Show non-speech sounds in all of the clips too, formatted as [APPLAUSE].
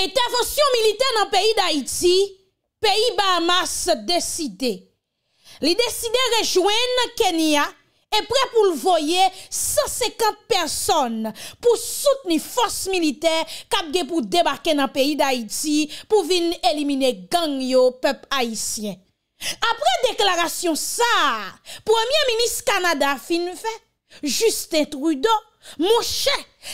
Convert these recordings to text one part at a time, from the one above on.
Intervensyon milite nan peyi d'Haïti, peyi Bahamas deside. Li deside rejwen na Kenya, e pre pou l'voye 150 person pou soutni fos milite kapge pou debake nan peyi d'Haïti pou vin elimine gang yo pep Haïtien. Apre deklarasyon sa, Premier Ministre Kanada fin fe, Justin Trudeau, Mouche,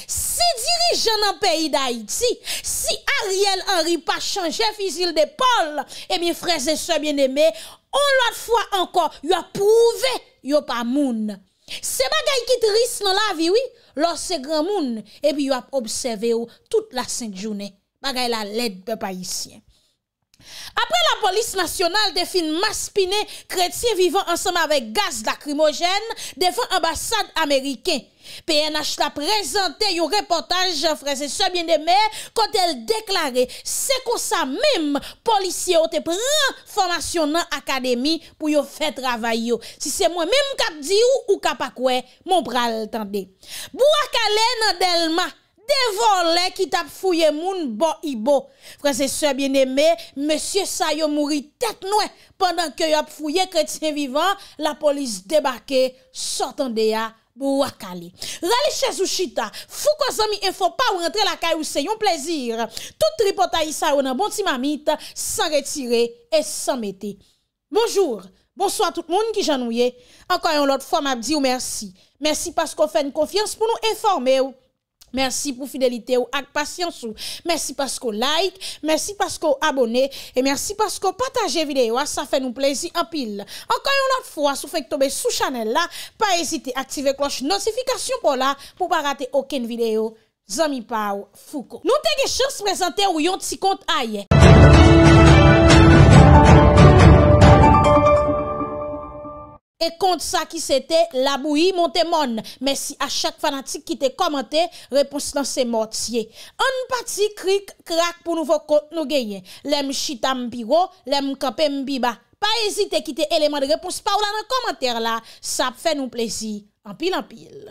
se dirijan nan peyi da iti Si Ariel Henry pa chanje fizil de Paul E mi freze se mien eme On lot fwa anko, yo pouve, yo pa moun Se bagay ki tris nan la viwi Lors se gran moun, epi eh yo ap obseve ou Tout la seng jounen, bagay la led pe pa isye Apre la polis nasyonal de fin maspine Kretien vivan ansama ve gaz da krimogen Defan ambasade ameriken PNH la prezante yo reportaj, fran se soye bien deme, kote el deklare, se kon sa mem policye o te pren fonasyon nan akademi pou yo fe travay yo. Si se mwen mem kap di ou ou kap akwe, moun pral tande. Bou akale nan delma, devon le ki tap fouye moun bo i bo. Fran se soye bien deme, monsye sayo mouri tet noue, pandan ke yo ap fouye kretien vivan, la polis debake, sotande ya moun. Bo akale, rale chèz ou chita, fou kwa zami enfo pa ou rentre la kay ou se yon plezir. Tout tripota yi sa ou nan bonti mamita, san retire et san mete. Bonjour, bonsoy a tout moun ki janouye, anka yon lot fwa map di ou mersi. Mersi paskou fè n konfians pou nou informe ou. Mersi pou fidelite ou ak pasyansou. Mersi paskou like, mersi paskou abone, e mersi paskou pataje videyo a ah, sa fe nou plezi apil. Ankanyon lot fwa sou fek tobe sou chanel la, pa ezite aktive kloche notifikasyon pou la, pou pa rate oken videyo, zami pa ou fuko. Nou tege chans prezante ou yon ti kont a ye. E kont sa ki sete, la boui monte mon. Mèsi a chak fanatik ki te komante, repons nan se motye. An pati krik krak pou nou genye. Lem chita mbigo, lem kapem biba. Pa ezite ki te eleman de repons pa ou la nan komante la. Sa fè nou plezi. An pil an pil.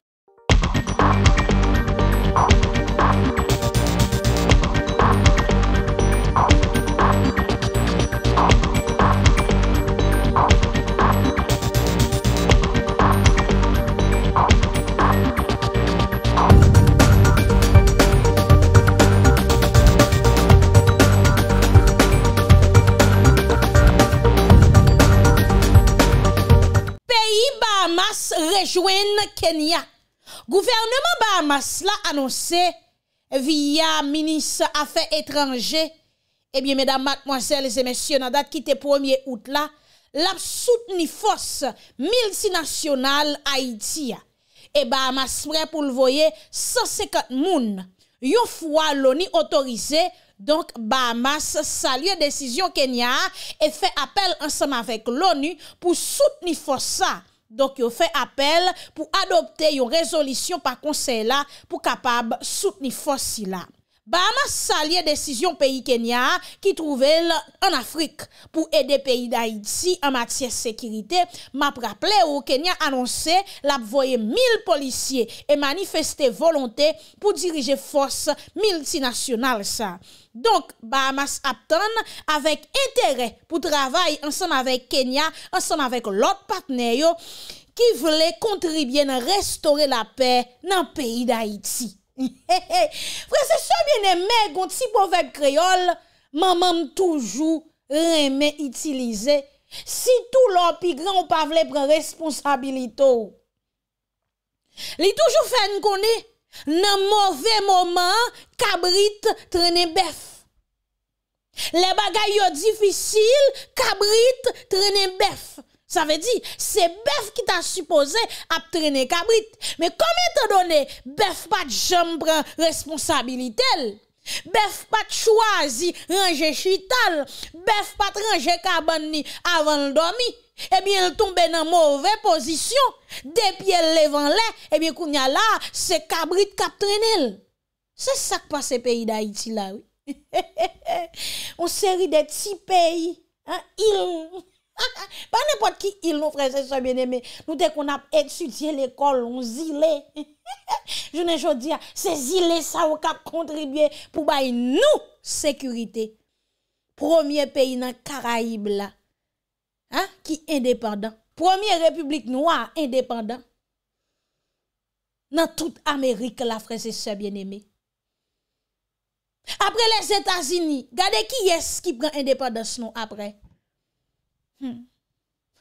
Bahamas rejoignent Kenya. Gouvernement Bahamas l'a annoncé via ministre Affaires étrangères. Eh bien, mesdames, mademoiselles et messieurs, dans la date qui était 1er août là, l'a soutenu force multinationale Haïti. Et eh, Bahamas prêt pour le voyer 150 mounes. Yon fois l'ONU autorisé, donc Bahamas salue décision Kenya et fait appel ensemble avec l'ONU pour soutenir force ça. Donk yo fe apel pou adopte yo rezolisyon pa konsey la pou kapab soutni fos si la. Bahamas salye desisyon peyi Kenya ki trouvel an Afrik pou ede peyi d'Haïti an matye sekirite. Map rapple ou Kenya anonse lap voye mil polisye e manifeste volonte pou dirije fos miltinasional sa. Donk Bahamas aptan avèk entere pou travay ansan avèk Kenya ansan avèk lot patneyo ki vle kontribyen restore la pey nan peyi d'Haïti. [LAUGHS] Frè se se biene mè gonti pou vek kreol, mè mèm toujou remè itilize Si tou lò pi gran ou pa vle pre responsabilito Li toujou fèn konè nan mouve mouman kabrit trenen bef Le bagay yo difisil kabrit trenen bef Sa ve di, se bev ki ta suppose ap trene kabrit. Me kome te done, bev pat jompre responsabilitel. Bev pat chwazi range chital. Bev pat range kaban ni avan l domi. Ebyen eh l tombe nan mouve pozisyon. Depye l levan le, ebyen kounya la, se kabrit kap trenel. Se sak pa se peyi da iti la, oui. On [LAUGHS] seri de ti peyi, ili. pa nè pot ki il nou frese sebyen eme nou te kon ap etudye l'ekol on zile [LAUGHS] jounen chou diya se zile sa ou kap kontridye pou bay nou sekurite premier peyi nan karaib la ki indepandan premier republik nou a indepandan nan tout amérique la frese sebyen eme apre les etazini gade ki yes ki pran indepandans nou apre Hmm.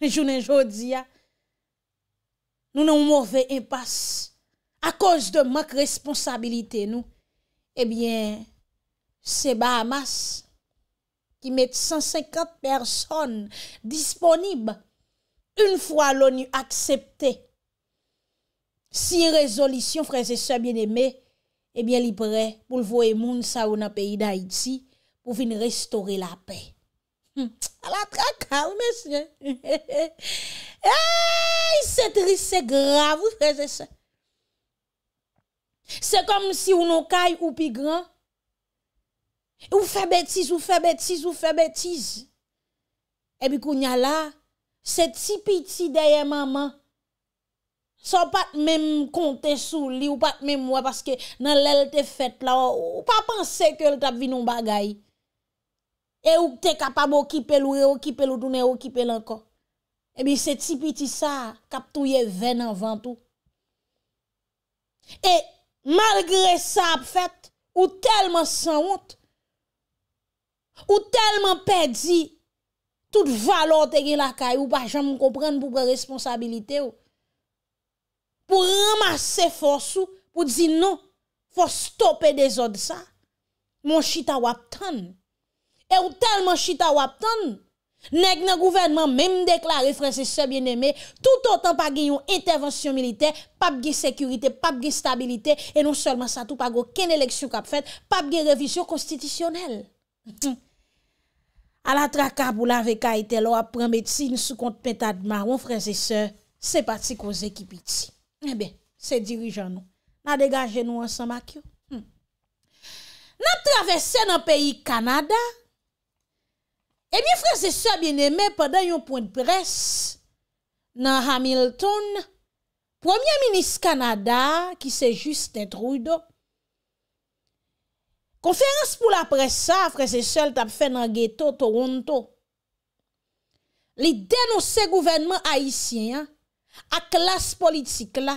jounen jodi ya nou nou mwove e pas a koz de mak responsabilite nou e bien se ba mas ki met 150 person disponib un fwa louni aksepte si rezolisyon freze se bien eme e bien li pre pou lvo e moun sa ou na peyi da itzi pou vin restore la pey Hmm. A la trakal, mesye. Eyyy, se tris, se grav, ou feze se. Se kom si ou nou kay ou pi gran. Ou fe betiz, ou fe betiz, ou fe betiz. Ebi kou nyala, se ti piti deye maman. Se ou pat mèm kontè sou li, ou pat mèm wè, paske nan lèl te fèt la, ou pa panse ke lè tap vi nou bagayi. E ou te kapab o kipel ou e o kipel ou dounen o kipel an kon. E mi e se tipiti sa, kap touye ven an vantou. E malgre sa ap fèt, ou telman san wot, ou telman pedi tout valo te gen la kay, ou pa jan mou kompren pou pre responsabilite ou, pou ramase fòsou, pou di nou, fò stopè de zòd sa, moun chita wap tan nou. E ou telman chita wap ton Nèk nan gouvenman mèm deklare Fransese bienemè Tout otan pa genyon intervensyon milite Pap genyon sekurite, pap genyon stabilite E nou solman sa tou pa genyon kenye leksyon kap fèt Pap genyon revisyon konstitisyonel [LAUGHS] Alatra kabou la vek a ite lo A premedsi n sou kont pentadman Ou fransese, se pati ko zekipi ti Ebe, se eh dirijan nou Na degaje nou ansan mak hmm. yo Na travesse nan peyi Kanada E eh mi franse so bin eme padan yon point pres nan Hamilton, Premier Ministre Kanada, ki se juste etrouy do. Konferans pou la pres sa, franse sol, tap fe nan Ghetto, Toronto. Li denose gouvenman Haitien, ak klas politik la,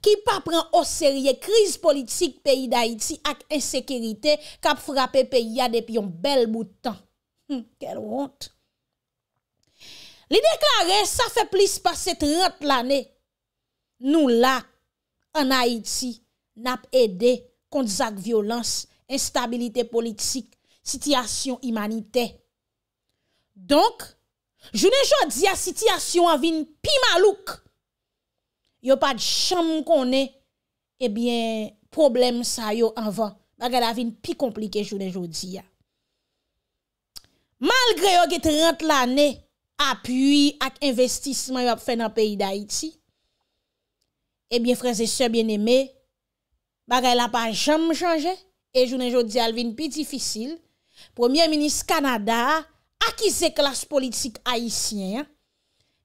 ki pa pran oserye kriz politik peyi d'Haiti ak ensekirite kap frape peyi ya depi yon bel boutan. Kèl hmm, wont. Li deklare, sa fe plis paset rent l'anè. Nou la, an Haiti, nap ede kont zak violans, instabilite politik, sityasyon imanite. Donk, jounen jodi a sityasyon avin pi malouk. Yo pa di chanm konè, ebyen eh problem sa yo anvan. Bagar avin pi komplike jounen jodi a. Malgre yo ki te rent la ne apuy ak investisman yo ap fè nan peyi da iti, ebyen franze se bien eme, bagay la pa jam jange, e jounen joun di alvin pi difisil, Premier Ministre Kanada akize klas politik Haitien,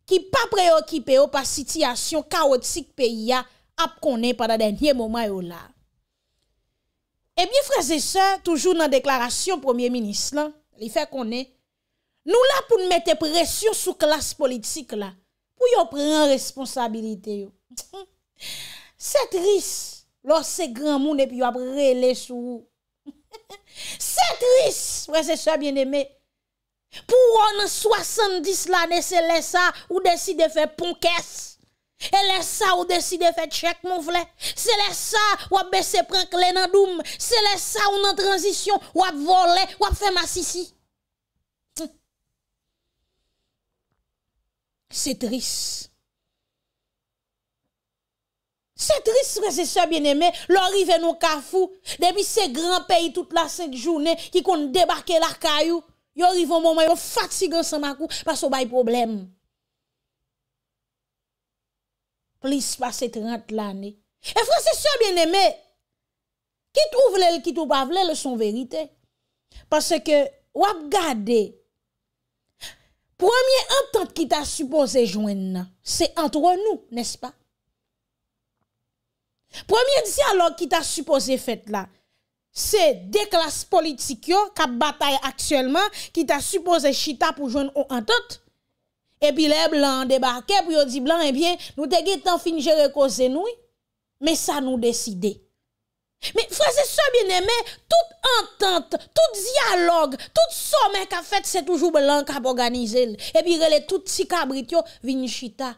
ki pa preokipe yo pa sitiyasyon kaotik peyi ya ap konen pada denye mouman yo la. Ebyen franze se, toujoun nan deklarasyon Premier Ministre lan, Nou la pou nou mette presyon sou klas politik la, pou yo pren responsabilite yo. Se [LAUGHS] tris, lor se gran moun epi yo ap rele sou. Se tris, wè se sè bien eme, pou ou nan 70 lane se lè sa ou desi de fè ponkes, e lè sa ou desi de fè tchèk moun vle, se lè sa ou ap bè se prenk lè nan doum, se lè sa ou nan transisyon ou ap volè, ou ap fè masisi. C'est triste. C'est triste, frère, c'est ça bien-aimés. L'arrivée nous cafou. Depuis ces grands pays toute la cinq journée qui compte débarquer la caillou. ils arrive au moment, yo fatigués ensemble parce qu'on a problème. Plus passer 30 l'année. Et Frère c'est ça bien aimé, qui trouve les qui trouve pas le son vérité. Parce que, ou gade. Premye entote ki ta suppose jwen nan, se entro nou, nespa? Premye di si alo ki ta suppose fet la, se de klas politik yo, kap batay aksyelman, ki ta suppose chita pou jwen ou entote, epi le blan debarke, pou yo di blan, ebyen, eh nou te ge tan finje rekozen nou, me sa nou desidey. Me fwese se bineme, tout entente, tout diyalogue, tout somen ka fet se toujou blan kap organizel. E pi rele tout si kabrit yo vin chita.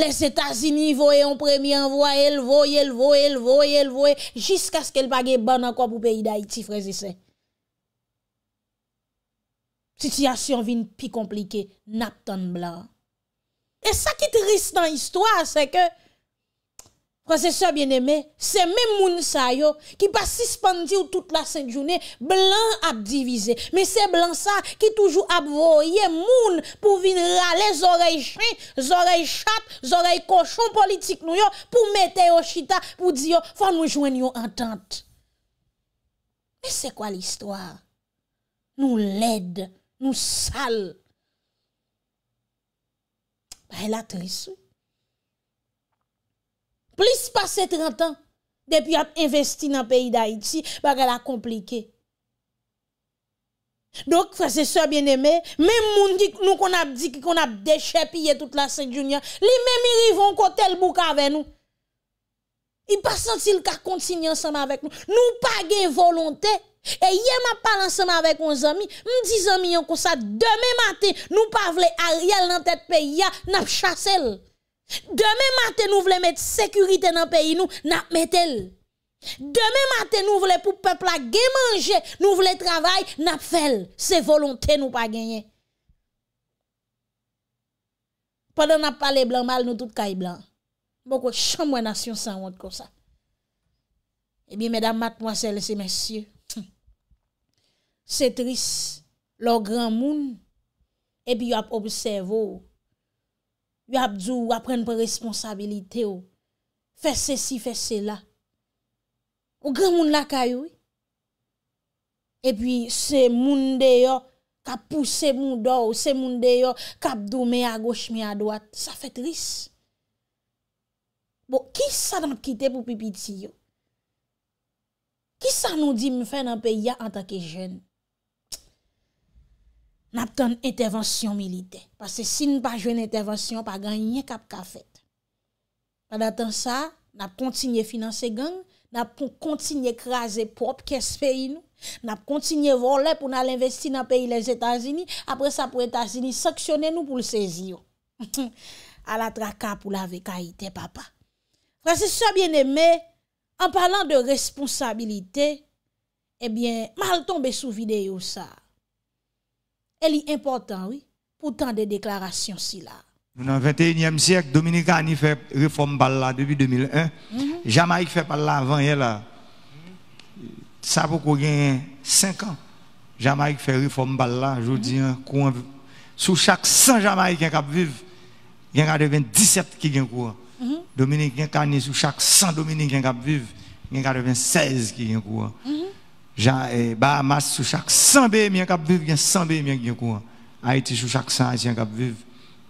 Les Etats-Unis voe yon premien, voe el, voe el, voe el, voe el, voe el, voe el, voe el, voe el, jiska se ke l page banan kwa pou peyi da iti fwese se. Sityasyon vin pi komplike, nap ton blan. E sa ki trist nan histwa se ke Franseseur Bien-Aimé, se mè moun sa yo ki pa suspendi ou tout la Saint-Jounet, blan ap divize, mè se blan sa ki toujou ap voye moun pou vin rale zorey chen, zorey chat, zorey kochon politik nou yo pou mete yo chita, pou di yo fa nou jwen yo entente. Mè se kwa l'histoire? Nou led, nou sal. Mè la trissou. Plis pase 30 an depi ap investi nan peyi d'Haïti baga la komplike. Donk fase so bien eme, men moun di nou kon ap di ki kon ap deche piye tout la Saint-Junia, li men mi rivon kote l bouka ave nou. I pa santi l ka konti ni ansame avek nou. Nou pa gen volonté, e ye ma pal ansame avek on zami, m di zami an konsa deme maten nou pa vle a riel nan tet peyi ya nap chase l. Deme maten nou vle met sekurite nan peyi nou Nap met el Deme maten nou vle pou pepla gen manje Nou vle travay nap fel Se volonte nou pa genye Pendan nap pale blan mal nou tout ka y blan Mwoko bon, chan mwenasyon san wote konsa Ebi eh medan mat mwasele [CLEARS THROAT] se mensye Se tris Lo gran moun Ebi eh yo ap obsevo Vi ap djou ap pren pou responsabilite ou. Fese si, fese la. Ou gre moun la kayou. E pi se moun de yo kap puse moun do ou se moun de yo kap djou me a goche, me a doat. Sa fe tris. Bo, ki sa nan kite pou pipi ti yo? Ki sa nan di mwen fè nan pe ya anta ke jen? Nap ten intervensyon milite. Pase si nou pa jwen intervensyon, pa ganyen kap kafet. Pada ten sa, nap kontinye finanse gang, nap kontinye kraze pop kes peyi nou. Nap kontinye vole pou nan al investi nan peyi les Etats-Unis. Apre sa pou Etats-Unis, saksyonen nou pou l sezi yo. [LAUGHS] A la traka pou la veka ite papa. Pase sa bien eme, an palan de responsabilite, e bien mal tombe sou videyo sa. Elle est importante, oui, pour tant de déclarations si là. Nous, dans le 21e siècle, Dominicani fait réforme par là depuis 2001. Mm -hmm. Jamaïque fait par là avant elle. Là. Ça, beaucoup gagner 5 ans. Jamaïque fait réforme par là. Je mhm. hein, sous chaque 100 Jamaïcains qui vivent, il y en a 17 qui gagnent courant. Mm -hmm. Dominicains, sous chaque 100 Dominicains qui vivent, il y en a 16 qui gagnent courant. Mm Jan e eh, ba mas sou chak 100 be mi an kap vyv gen 100 be mi an gen kou an. A iti sou chak 100 be mi an kap vyv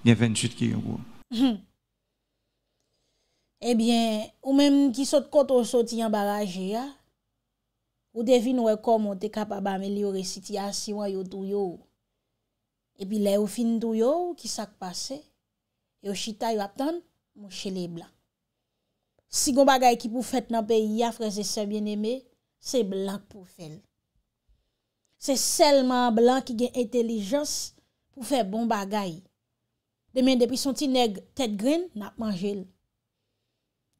gen 28 ki gen kou an. E eh bien, ou menm ki sot konton sot yon baraje ya, ou devin ou ekon mante kap abamel yon resiti asi yon yon dou yon. E pi le ou fin dou yon, ki sak pase, yon chita yon aptan, monshe le blan. Si gom bagay ki pou fet nan peyi ya freze se bien eme, Se blan pou fel. Se selman blan ki gen entelijans pou fel bon bagay. Demen depi son ti neg tet grin nap manjel.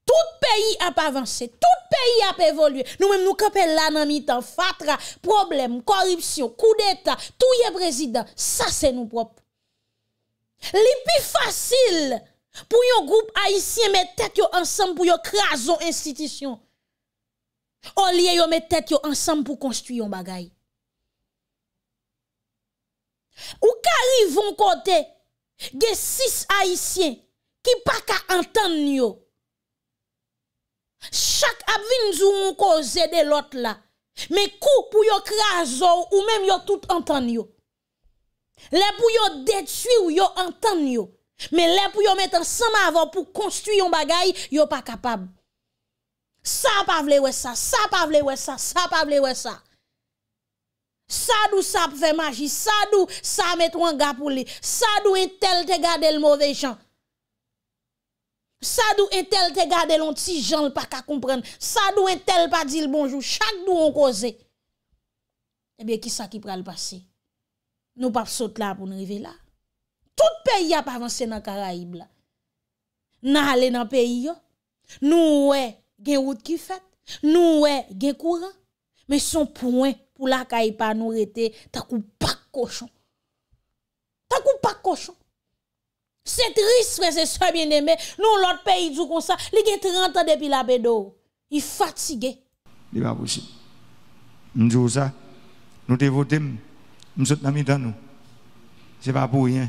Tout peyi ap avanse. Tout peyi ap evolye. Nou mem nou kapel la nan mi tan. Fatra, problem, koripsyon, kou deta, tou ye prezident. Sa se nou prop. Li pi fasil pou yo goup aisyen metek yo ansan pou yo krason institisyon. Au lieu yo mettre tête ensemble pour construire un bagay. Ou karivon côté, des six haïtiens qui pas qu'à entendre yo. Chaque Nous zou cause de l'autre là. Mais coup pour yo kraso ou même yo tout entendre yo. Les pour yo détruire ou yo entendre Mais les pour yo mettre ensemble avant pour construire un bagay, yo pas capable. Sa pa vle wè sa, sa pa vle wè sa, sa pa vle wè sa. Sa dou sa pou fè magi, sa dou sa met wangapou li, sa dou etel te gade l mouve jan. Sa dou etel te gade l ont si jan l pak a kompren. Sa dou etel pa di l bonjou, chak dou an koze. Ebyè, ki sa ki pral pase? Nou pap sot la pou nou rive la. Tout peyi ap avanse nan karaib la. Nan ale nan peyi yo. Nou wè. gen route qui fait. Nous ouais, gen courant. Mais son point pour la caille pas nous rete, t'as coup pas cochon. T'as coup pas cochon. C'est triste, frère, c'est ça bien aimé. Nous, l'autre pays, du comme ça, il a 30 ans depuis la bédo. Il est fatigué. Il n'est pas possible. Nous disons ça. Nous voté. Nous sommes amis dans nous. Ce n'est pas pour rien.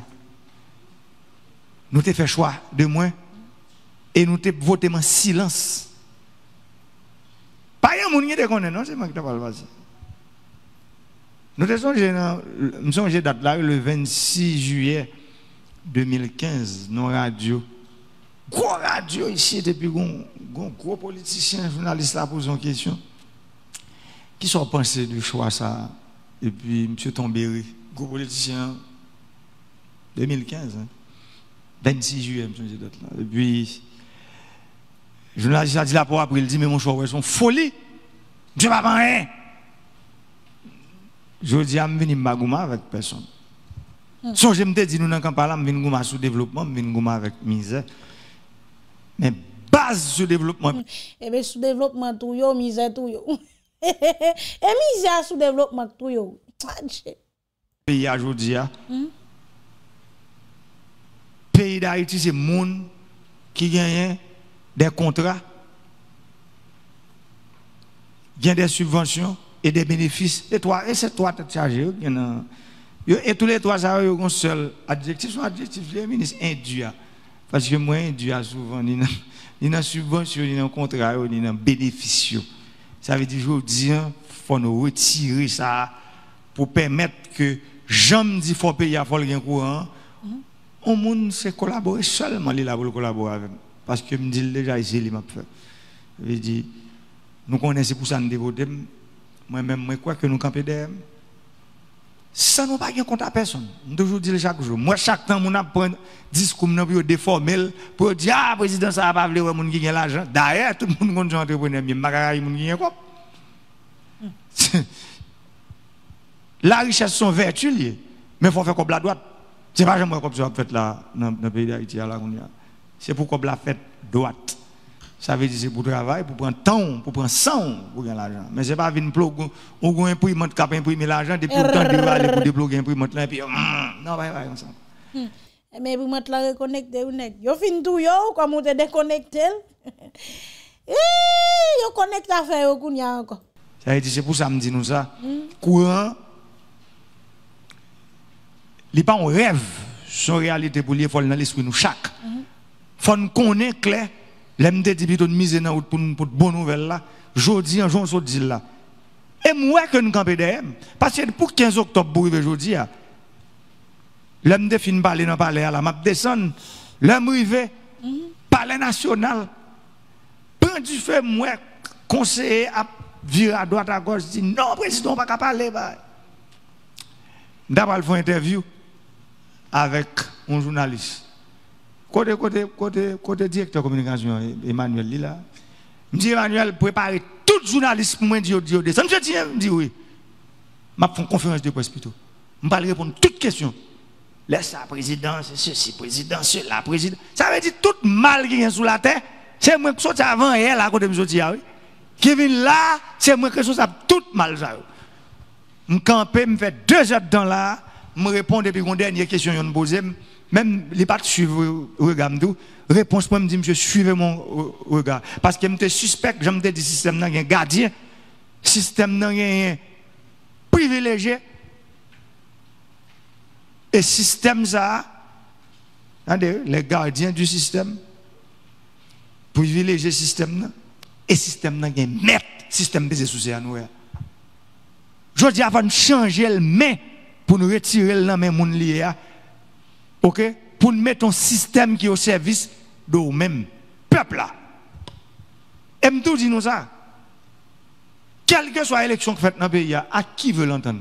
Nous avons fait choix de moi. Et nous avons voté en silence un moun nous sommes non se man ki te pal pase. Nou te sonje nan, msonje le 26 juillet 2015, non radio. Gros radio ici, depuis qu'on gros politicien, journaliste là pour une question. Qui sont pensés du choix ça Et puis M. Tombéry, gros politicien, 2015, 26 hein. juillet, Monsieur Dot là. Et puis journaliste a dit là pour après, il dit, mais mon choix, c'est une folie. Dieu va pas rien. Je dis, je vais venir avec personne. Hmm. Si je me dis, nous quand pas parle, je vais sur le développement, je vais avec misère. Mais base sur développement. Hmm. Et eh bien, sous développement, tout yo, misère, tout yo. [LAUGHS] Et eh, misère sous développement, tout yo. Pays aujourd'hui, hein. hmm. pays d'Haïti, c'est monde qui gagne hein des contrats, bien des subventions et des bénéfices. Et, toi, et ces trois as et tous les trois, ça, ils ont un seul adjectif. un adjectif, le ministre, induit. Parce que moi, induit souvent, il y a subvention, il un contrat, il un bénéfice. Ça veut dire, aujourd'hui, hein, il faut nous retirer ça pour permettre que, jamais dit, il faut payer, à courant. Au mm-hmm. monde, c'est collaborer seulement, il a voulu collaborer avec nous parce que me dis déjà ici il m'a fait. Je dit nous connaissons pour ça nous dévoter moi-même moi quoi que nous camper ça ne nous pas compte à personne. dis toujours chaque jour. Moi, chaque temps, je prends un discours pour déformer, pour dire, ah, président, ça va pas vouloir mon qui l'argent. D'ailleurs, tout le monde compte entrepreneur, mais Macaray, pas qui quoi. [LAUGHS] La richesse sont vertu, mais il faut faire comme la droite. C'est pas jamais comme ça, que fait, là, dans le pays d'Haïti, à la c'est pourquoi la fête droite. Ça veut dire c'est pour travail, pour prendre temps, pour prendre sang, pour gagner l'argent. Mais ce n'est pas une plug, on a imprimante qui a imprimé l'argent, depuis le temps de aller pour débloquer imprimante là, et puis, hmm, non, pas hmm. eh ensemble. Mais vous m'avez la reconnecté, vous net. pas. Vous finissez tout, comme vous êtes déconnecté. Vous [LAUGHS] connectez à faire, vous encore. Ça veut dire c'est pour ça que je dis nous ça. Hmm. Courant, les pas un rêve, son réalité pour les folles dans l'esprit, nous, chaque faut nous connaître clair, l'aime de dit e de mise en route pour pour bonne nouvelle là, jodi en jour dit là. Et moi que nous camper derrière parce que pour 15 octobre pour arriver jodi là. L'aime de fin parler dans parler la m'a descendre, l'aime arriver palais national. Prend du fait moi conseiller à virer à droite à gauche dit non président pas capable parler D'abord, il faut interview avec un journaliste. Côté, côté, côté, côté directeur communication, Emmanuel Lila. Je dis, Emmanuel, préparez tout journaliste pour moi dire, dire, Ça me dit, je dis oui. Je fais une conférence de presse plutôt. Je vais répondre à toutes les questions. Laisse la présidence, ceci, président, cela, président. Ça veut dire tout mal qui est sous la terre, c'est moi qui sorti avant et elle à côté de M. Ah oui. Qui vient là, c'est moi qui sorti tout mal ça. Je campe, je fais deux heures dans là, je réponds depuis une dernière question, je me pose. Même les pas suivre regard réponse moi me dit je suivais mon regard parce que me suspecte j'aime te le système est un gardien système est privilégié et système ça les gardiens du système privilégié système là et système n'a un maître système des sous nous hein. je dis avant de changer le main pour nous retirer le nom monde lié hein, OK Pour mettre un système qui est au service de vous-même, peuple là. Et me tout dit nous ça. Quelle que soit l'élection que fait dans le pays, à qui veut l'entendre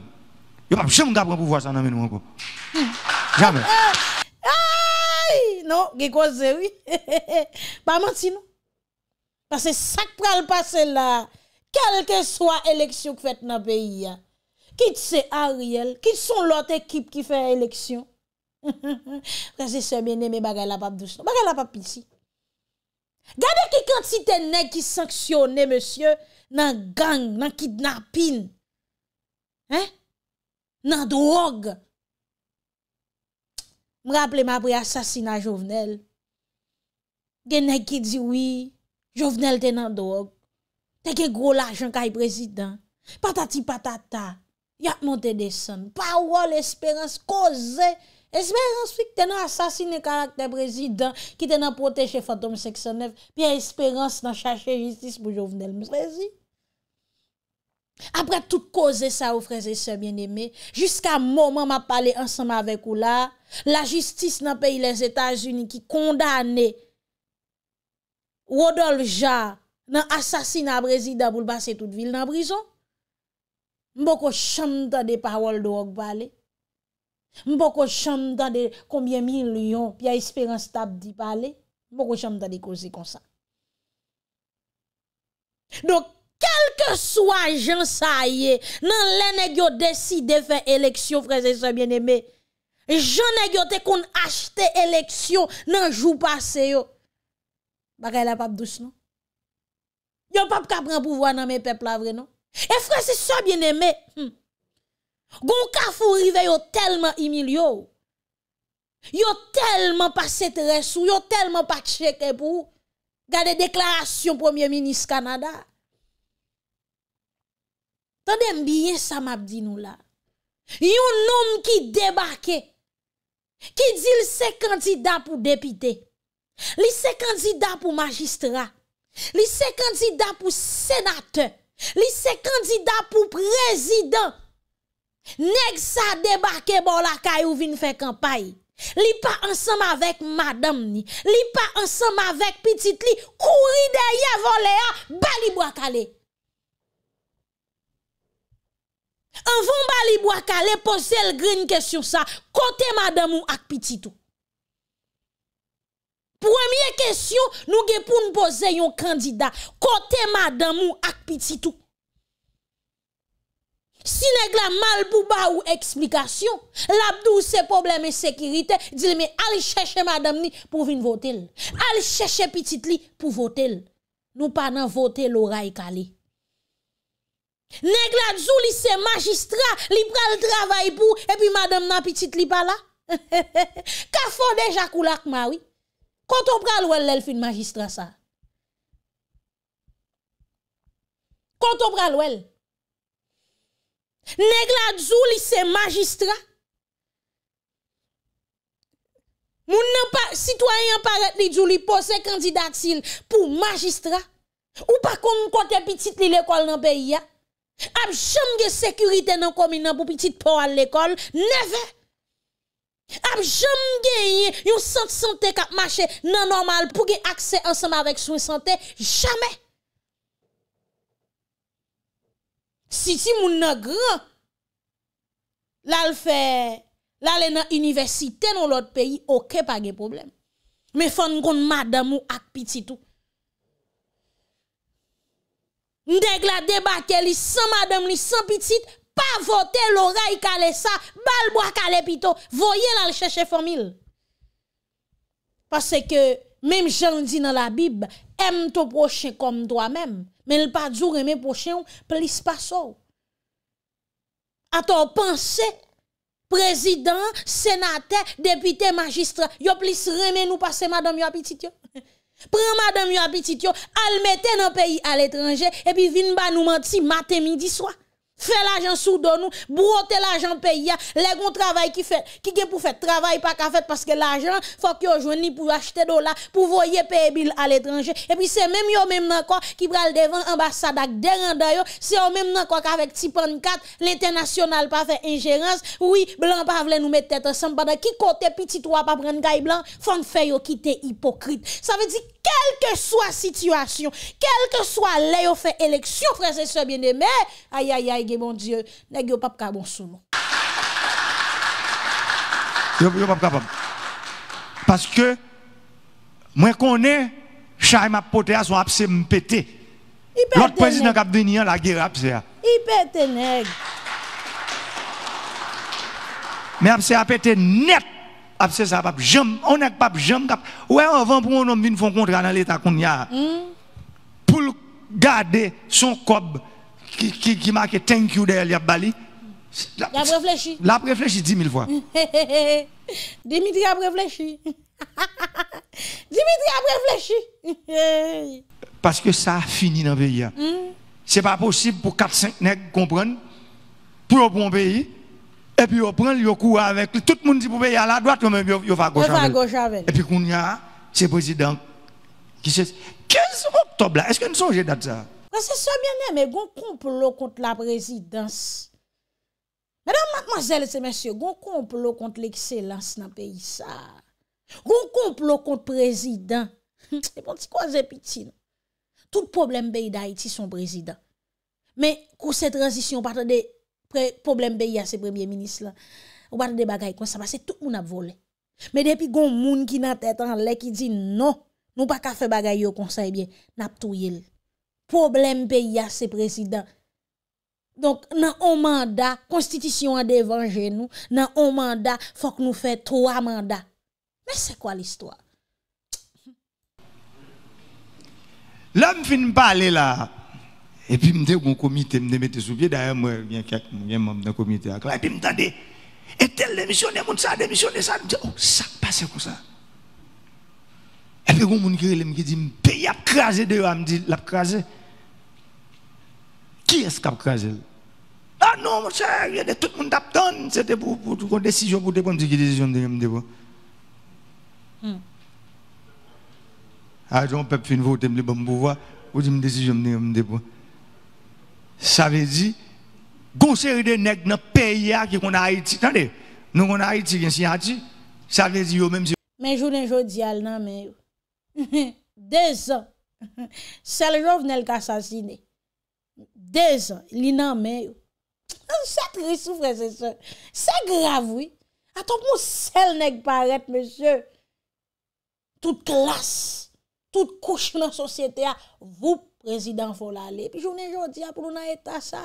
Il n'y a pas jamais d'apprendre pouvoir ça dans nous encore. Hmm. Jamais. Ah! Aïe Non, il ne oui. Pas mentir, non. Parce que ça qui le passer là, quelle que soit l'élection que fait dans le pays, qui c'est Ariel, qui sont l'autre équipe qui fait l'élection Prese se mene me bagay la pap dou slo. Bagay la pap pisi. Gade ki kant si te nek ki sanksyone monsye nan gang, nan kidnapin. Nan drog. M raple ma pre asasina jovenel. Gen nek ki diwi, jovenel te nan drog. Te ke gro la jan kaj prezident. Patati patata. Yap monte de san. Pa wol esperans koze. Espérance fi ki te nan asasine karakter brezidant ki te nan proteche fantome seksonev pi espérance nan chache justice pou jovenel msrezi. Apre tout koze sa ou freze se bien eme, jiska mouman ma pale ansama avek ou la, la justice nan peyi les Etats-Unis ki kondane Rodolphe Jarre nan asasine a brezidant pou l'basse tout vil nan brison. Mbokou chanda de parol do wak bale. Mpoko chanm dan de koumyen milyon, pi a esperans tab di pale, mpoko chanm dan de kouzi kon sa. Don, kelke swa jen sa ye, nan lène gyo deside fè eleksyon, frese sobyen eme, jen negyo te kon achte eleksyon nan jou pase yo. Bakay la pap douche, non? Yo pap kapren pouvo nan me peplavre, non? E frese sobyen eme, hmpf. Gon kafou rive yo tellement imilio. Yo tellement pas cette resou, yo tellement pas checké pour. Gade déclaration premier ministre Canada. Tandem bien ça m'a dit nous là. Yon homme qui débarque qui dit est candidat pour député. Li se candidat pour magistrat. Li se candidat pour sénateur. Li se candidat pour président. Neg sa debake bo la kay ou vin fe kampay, li pa ansam avek madam ni, li pa ansam avek pitit li, kouri de ye vole a, bali bo akale. Anvon bali bo akale, pose l grene kesyon sa, kote madam ou ak pitit ou. Premier kesyon, nou ge pou n'pose yon kandida, kote madam ou ak pitit ou. Si neg la mal pou ba ou eksplikasyon, labdou se probleme sekirite, dile me al chèche madame ni pou vin votel. Al chèche pitit li pou votel. Nou pa nan votel ou ray kalé. Neg la dzou li se magistra, li pral travay pou, epi madame nan pitit li pa la. [LAUGHS] Ka fò de jakou lak mawi. Konto pral wèl lèl fin magistra sa? Konto pral wèl? Negla djou li c'est magistrat. Moun nan pa citoyen paret li djou li pose candidatil pour magistrat. Ou pas kon côté petit li l'école nan pays ya. Ab jam de sécurité dans commune pour petit pour à l'école, neve, Ab jam ge yon santé santé k'ap marche nan normal pour gen accès ensemble avec soin santé jamais. Siti moun nan gran, lal fè, lalè e nan universite nan lòt peyi, okè pa ge problem. Mè fon kon madamou ak pititou. Ndèk la debake li, san madamou, san pitit, pa vote lora yi kale sa, balboa kale pito, voye lal chèche formil. Pase ke, mèm jan di nan la bib, m tou proche kom doa mèm. mais le pas jour mes prochain plus pas à Attends, pensez, président sénateur député magistrat yo plus remet nous passer madame vous petite yo [LAUGHS] Prends madame yo petite yo al mette dans pays à l'étranger et puis venez ba nous mentir matin midi soir Fè l'ajan sou don nou, brote l'ajan pe ya, legon travay ki fè, ki gen pou fè travay pa ka fè, paske l'ajan fòk yo jweni pou achete do la, pou voye peye bil al etranje. E pi se mèm yo mèm nan kwa ki bral devan ambasadak deran dayo, se yo mèm nan kwa kavek tipon 4, l'internasyonal pa fè injerans, oui, blan pa vle nou mè tèt asan, bada ki kote piti 3 pa pren gay blan, fòn fè yo ki te hipokrite. Sa ve di... quelle que soit situation, quelle que soit l'air fait élection, frères et bien aimé aïe aïe aïe, mon Dieu, n'est-ce pas capable sous nous. Yo pas capable. Parce que, moi connais, Charles Mapotea son absents pété. L'autre président qui a venu, la guerre absent. Il pète nègre. Mais absent a pété net ça sa pap on n'est pas jam kap. Ouè anvan pou on om vin fon kontra nan l'Etat kon ya. Mm. Pou son kob qui marque ki make thank you der li ap bali. La, a réfléchi. a réfléchi 10 000 fois. [LAUGHS] Dimitri a réfléchi. [LAUGHS] Dimitri a réfléchi. [LAUGHS] Parce que ça a fini dans hmm. le pays. Ce n'est pas possible pour 4-5 nègres comprendre, pour un bon pays, et puis, on prend, le coup avec. Tout le monde dit pour payer à la droite, on va à gauche. avec. Et puis, qu'on y a, c'est président qui se. 15 octobre, est-ce que nous sommes date ça? C'est ça, bien aimé, on complot contre la présidence. Mesdames, mademoiselles et messieurs, on complot contre l'excellence dans le pays. Ça. On complot contre le président. Hum, c'est bon, c'est quoi, petit? Tout problème pays d'Haïti, son président. Mais, pour cette transition, on problème pays ce premier ministre là. on pas des bagages comme ça parce que tout le monde a volé. Mais depuis gon moun qui n'a tête en qui dit non, nous pas qu'à faire bagaille au conseil eh bien, n'a touyer. Problème pays ce président. Donc, dans un mandat, constitution a devant nous, dans un mandat, faut que nous fassions trois mandats. Mais c'est quoi l'histoire? L'homme finit parler là. Et puis, je me comité, je me sous pied. D'ailleurs, moi, bien bien membres d'un comité. Et puis, je me et tel démissionné, mon ça démissionné, ça. Je oh, ça passe comme ça. Et puis, on me dit, dit, pays a crasé dehors, me dit, l'a crasé. Qui est-ce qui a crasé? Ah non, mon cher, tout le monde attend. C'était pour, pour, pour une décision, pour dépendre de qui décision de me hmm. Ah, j'ai un peuple fin voter, me dit, bon, pouvoir, ou dit, me décision, me dit, Sa ve di, gouseride nek nan peyya ki kon a iti, tande, nou kon a iti gen siyanti, sa ve di yo menm siyo. Menjou den joudi al nan menyo. Dez an, sel jov nel ka sasine. Dez an, li nan menyo. An set risou fre se sen. Se gravou, atop moun sel nek paret, mese. Tout klas, tout kouch nan sosyete a, [LAUGHS] [LAUGHS] oh, voup. Rezidant fol ale. Pi jounen joudia pou nou na etasa.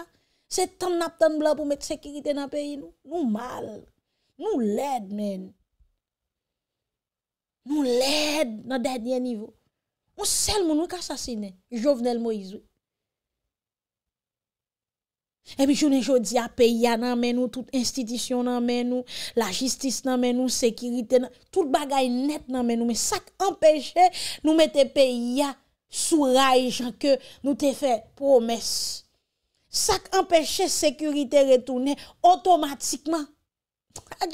Se tan nap tan blan pou met sekirite nan peyi nou. Nou mal. Nou led men. Nou led nan denye nivou. Moun sel moun nou kasasine. Jouvenel Moizou. E mi jounen joudia peyi nan men nou. Tout institisyon nan men nou. La jistis nan men nou. Sekirite nan men nou. Tout bagay net nan men nou. Moun sak empèche nou mette peyi ya. souraj que nous t'ai fait promesse. Ça empêchait sécurité retourner automatiquement. Papa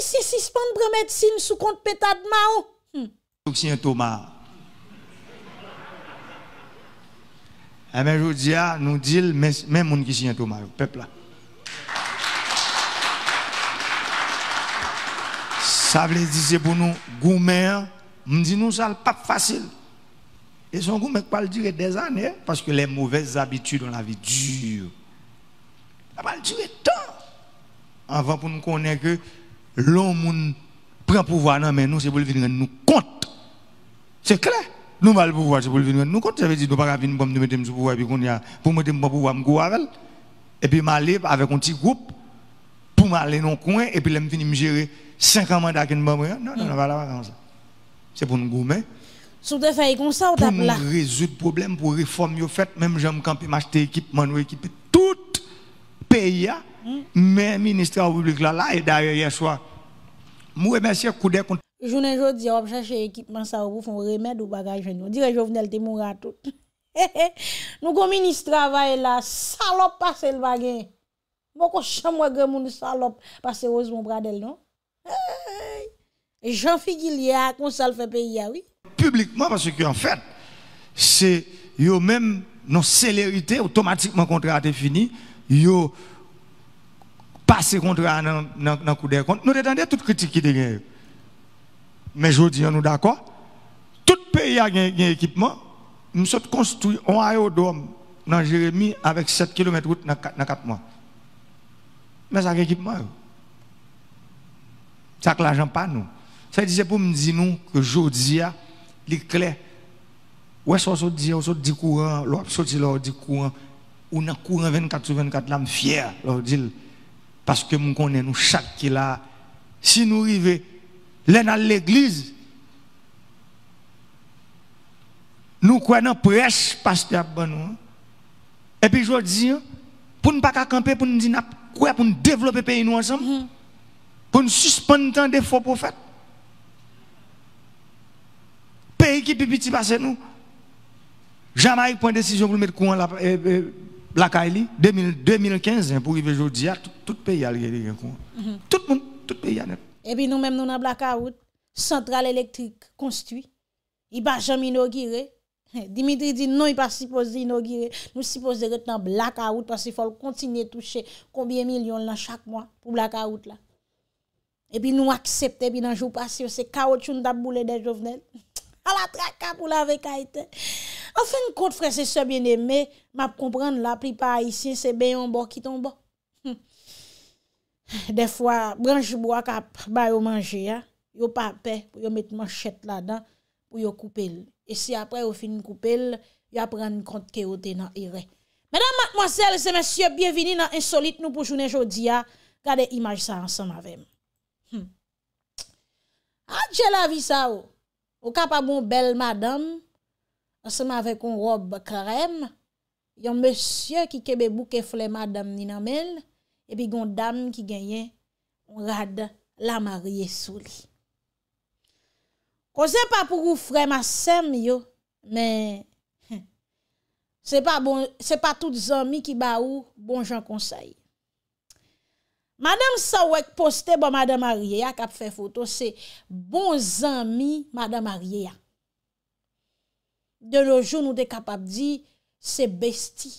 ici suspend prend médecine sous compte pétade mao. Hmm. Thomas. Et eh ben, ah, nous disons, même les gens qui sont Thomas, peuple Ça veut dire, pour nous, goumer, hein. Je dis nous, ça n'est pas facile. Et son goût, pas durer des années, hein. parce que les mauvaises habitudes, ont la vie dure. Ça va durer tant. Avant pour nous connaître que l'homme prend pouvoir, non, mais nous, c'est pour venir nous compte. C'est clair. Nous mal pouvoir, c'est pour venir nous compte. Ça veut dire que nous ne pouvons pas nous mettre le pouvoir, puis qu'on y a, pour mettre le pouvoir, nous avec. Et puis, m'aller avec un petit groupe, pour m'aller dans le coin, et puis, me venir me gérer 50 mandats qui nous Non, non, non, pas la c'est pour nous gourmer. Sous fait comme ça, on tape là. Pour résoudre problème, pour réformer le fait, même j'aime camper, m'acheter équipement, nous équiper tout pays, même mais ministère public là, là, et d'ailleurs, hier soir, moi, merci, coup d'air contre. Journée aujourd'hui, on cherche équipement, ça, pour faire remède ou bagage, on dirait, Jovenel, te mourir à tout. [LAUGHS] nous, comme ministre, travail là, salope, passe le bagage. Beaucoup chambre, grand mon salope, passe heureusement, bradel, non? Jean-Figuilier, qu'on ça le fait ah oui. Publiquement, parce qu'en en fait, c'est eux-mêmes, nos célérité automatiquement, contrat est fini, yo passé contrat dans le coup d'air. compte. Nous détendons toute critique qui est Mais aujourd'hui, dis, nous d'accord, tout pays a un équipement. Nous sommes construit un aérodrome dans Jérémie avec 7 km de route dans 4 mois. Mais ça a un équipement. Ça que l'argent pas nous. Ça dire pour me dire nous que jodi les clés Ouais, ça on dit on dit courant, l'on sorti l'on dit courant. On a courant 24 sur 24 là, fier, l'on dit parce que nous connaissons nous chaque qui là. Si nous arrivons l'en à l'église nous croyons prêche pasteur banou. Hein. Et puis aujourd'hui, hein, pour ne pas camper pour nous dire quoi pour nous développer pays nous ensemble. Mm-hmm. Pour nous suspendre des faux prophètes pays qui peut petit passer nous. Jamaïque prend décision pour mettre courant la, euh, euh, la Kaili, 2015, hein, pour arriver aujourd'hui, tout, le pays a le mhm. Tout le monde, tout le pays a Et puis nous-mêmes, nous avons blackout, centrale électrique construite, il n'a jamais inauguré. [LAUGHS] Dimitri dit non, il n'est pas supposé inaugurer. Nous supposons être dans blackout parce qu'il faut continuer à toucher combien de millions chaque mois pour blackout là. Et puis nous accepter, puis dans le jour passé, c'est caoutchouc d'aboulé des jeunes. A la traka pou lave kaiten. A fin kont frese se bien eme, map kompren la pripa a isye se ben yon bo ki ton bo. De fwa branj bo ak ap ba yo manje, yo pape pou yo mette manchet la dan pou yo koupel. E si apre yo fin koupel, yo apren kont ke ote nan ire. Medan matmoselle se mesye bienveni nan insolite nou pou jounen jodi ya, gade imaj sa ansan mavem. A ah, dje lavi sa ou? Oh. Ou ka pa bon bel madame, anseman avè kon rob karem, yon mèsyè ki kebe bou ke fle madame ninamèl, e bi gon dam ki genyen, on rade la mariye souli. Kose pa pou ou frema sem yo, men, [LAUGHS] bon, se pa tout zami ki ba ou, bon jan konsey. Madame sa wèk poste ba Madame Arieya kap fè foto se bon zami Madame Arieya. De lojou nou te kap ap di se besti.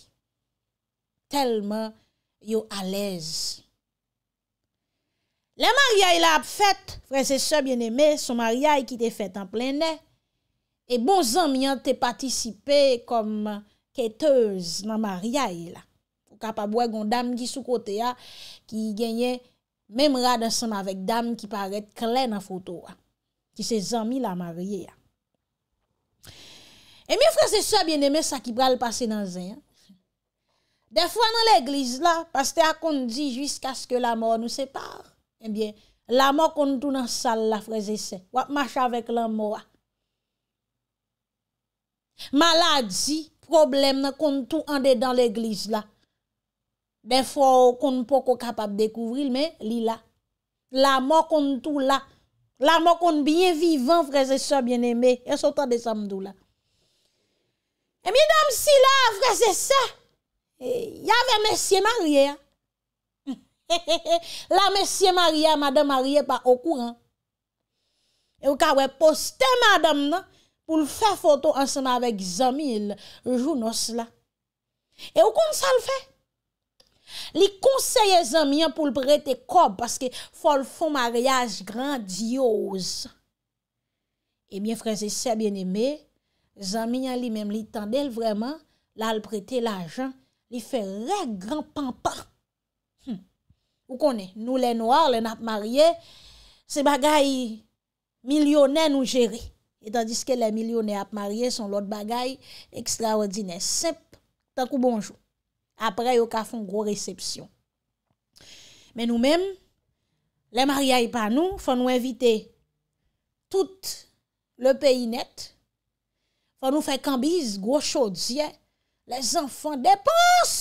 Telman yo alez. Le Mariai la ap fèt, frè se sè bien emè, son Mariai ki te fèt an plène. E bon zami an te patisipe kom kètez nan Mariai la. Kapa bwe gon dam ki sou kote ya Ki genye Mem radan seman vek dam Ki paret kle nan foto ya Ki se zanmi la marye ya E mi fraze seman Bien demen sa ki pral pase nan zin Defwa nan l'eglise la Pastè a kondi Jvisk aske la mor nou separe E eh bien la mor kondi tout nan sal la fraze se Wap macha vek la mor Maladzi Problem na kondi tout ande dan l'eglise la Defo kon pou ko kapap dekouvril, men li la. La mokon tou la. La mokon biye vivan, freze se, bien eme, esotan de samdou la. E mi dam si la, freze se, yave mesye marye. La mesye marye, madame marye pa okou an. E ou ka we poste madame nan, pou l fè foto ansama avèk zami l jou nos la. E ou kon sa l fè? Li konseye zamiyan pou l prete kob Paske fol fon maryaj grandiyoz Ebyen freze se eh bien eme Zamiyan li mem li tendel vreman La l prete la jan Li fe re gran pampa hm. Ou konen nou le noir le nap marye Se bagay milyonè nou jere Etandiske le milyonè ap marye Son lot bagay ekstraordine Sep takou bonjou apre yo ka foun gro resepsyon. Men nou men, le maria y pa nou, foun nou invite tout le peyinet, foun nou fè kambiz, gro chodziye, les anfon depons!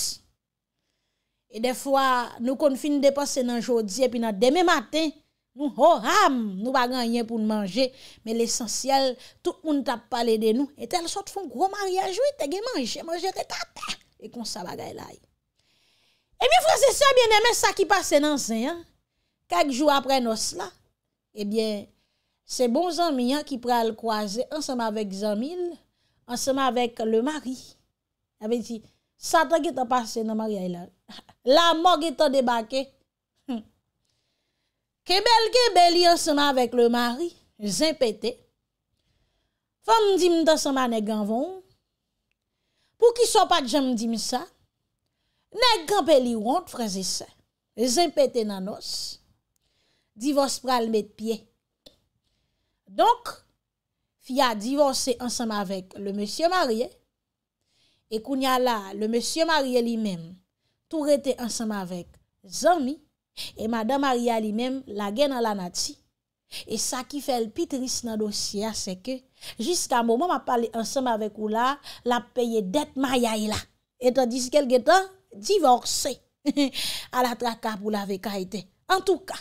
E defwa, nou kon fin depons se nan chodziye, pi nan deme maten, nou horam, nou bagan yen pou nou manje, men l'esensyel, tout moun tap pale de nou, et tel sot foun gro maria jouy, tege manje, manje te tapak! E kon sa bagay lai. E mi fwese sa, mwen eme sa ki pase nan zin. Kak jou apre nos la, e bie, se bon zanmi ya ki pral kwaze ansama vek zanmil, ansama vek le mari. A ve di, satan ki ta pase nan mari a ilan. La mok ki ta debake. Hm. Kebel kebeli ansama vek le mari, zin pete. Fwem di mta sama nek ganvon, Pou ki so pa djam di misa, nek gampeli want fraze sa. Zenpete nanos, divos pral met pye. Donk, fya divose ansam avek le monsye marye, e kounya la, le monsye marye li men, tou rete ansam avek zami, e mada marye li men, la gen ala nati. E sa ki fel pitris nan dosya, seke, Jiska mou, mou ma pali ansem avek ou la, [LAUGHS] la peye det ma yay la, etan disi kel getan, divorse, ala tra kap ou la ve kaite. En touka,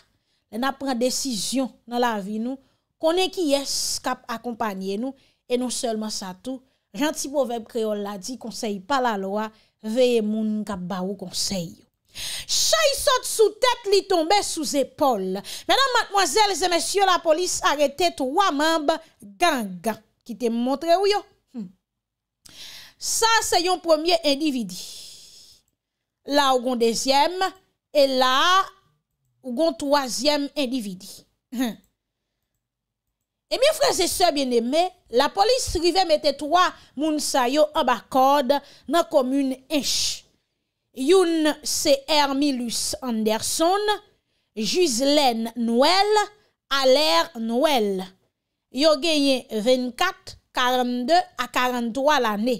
nen ap pren desisyon nan la vi nou, konen ki yes kap akompanyen nou, e nou selman sa tou, janti povep kreol la di konsey pa la loa, veye moun kap ba ou konsey. Cha yi sote sou tet li tombe sou zepol Menan matmoazèl zè mèsyò la polis Arete twa mèmb gang Ki te montre ou yo hmm. hmm. Sa se yon pwemye individi La ou gon dèzyèm E la ou gon twazèm individi E mè frèzè se bienèmè La polis rive mète twa moun sayo Abakod nan komoun enche Youn C.R. Milus Anderson, Juslen Noel, Aler Noel. Yo genyen 24, 42 a 43 l'anè.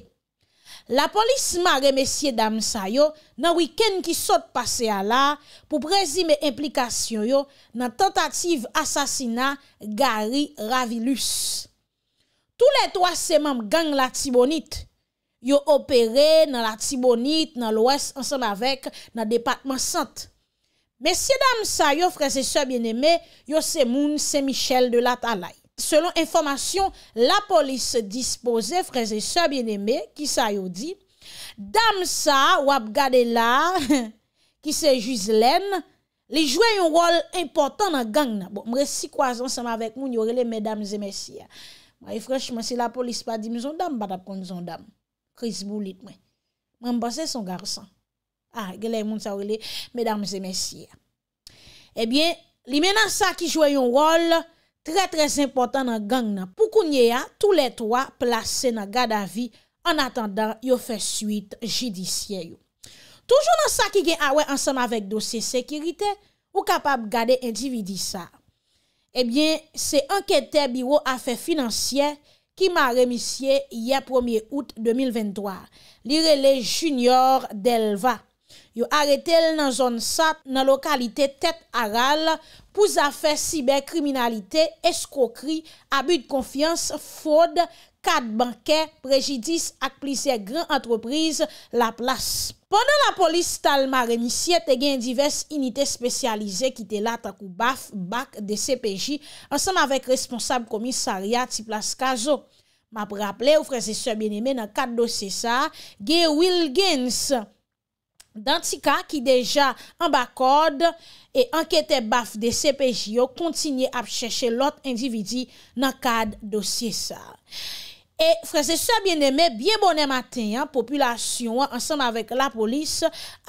La polis ma remesye damsa yo nan wiken ki sot pase a la pou prezime implikasyon yo nan tentative asasina Gary Ravilus. Tou le 3 seman gang la tibonit. yo opere nan la Thibonite, nan l'Ouest, ansanm avek nan Depatman Sante. Mesye dam sa yo, freze sè bienemè, yo se moun, se Michel de la Talay. Selon informasyon, la polis se dispose, freze sè bienemè, ki sa yo di, dam sa, wap gade la, ki se juise lèn, li jwe yon rol important nan gang nan. Bon, Mre si kwa ansanm avek moun, yo rele mè dam zè mesye. Frechman, se la polis pa di, nou zon dam, bat ap kon nou zon dam. Chris Boulit, mwen. Mwen basè son garsan. Ha, ah, gèlè moun sa ou lè, mèdames et messieurs. Ebyen, eh li mè nan sa ki jwè yon rol, trè trè important nan gang nan. Pou kounye ya, tout lè twa plase nan gada vi an attendant yon fè suit jidisye yo. Toujoun nan sa ki gen a ah wè ansem avèk dosye sekirite, ou kapab gade individi sa. Ebyen, eh se anketè biwo afè financiè, Ki ma remisye ye 1ye out 2023. Lirele Junior Delva. Yo aretel nan zon sat nan lokalite Tet Aral pou zafè sibe kriminalite, eskrokri, abu de konfians, fode kat bankè, prejidis ak plize gran antropriz la plas. Pendan la polis talman renisye, te gen yon divers unitè spesyalize ki te la takou baf bak de CPJ ansan avèk responsab komisaria ti plas kazo. Ma pou rapple, ou freze se bieneme nan kat dosye sa, gen Wilkins danti ka ki deja an bak kode e anketè baf de CPJ yo kontinye ap chèche lot individi nan kat dosye sa. E frese sebyen eme, byen bonen maten, populasyon ansem avèk la polis,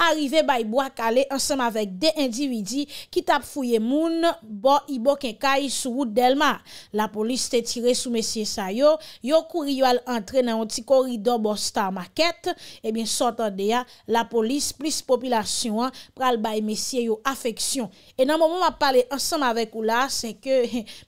arive bayi bo akale, ansem avèk de individi, ki tap fuyen moun, bo i bo ken kayi sou wout delma. La polis te tire sou mesye sa yo, yo kouri yo al antre nan yon ti koridor bo star maket, ebyen eh sot an deya, la polis, plis populasyon an, pral bayi mesye yo afeksyon. E nan mou mou ma pale ansem avèk ou la, se ke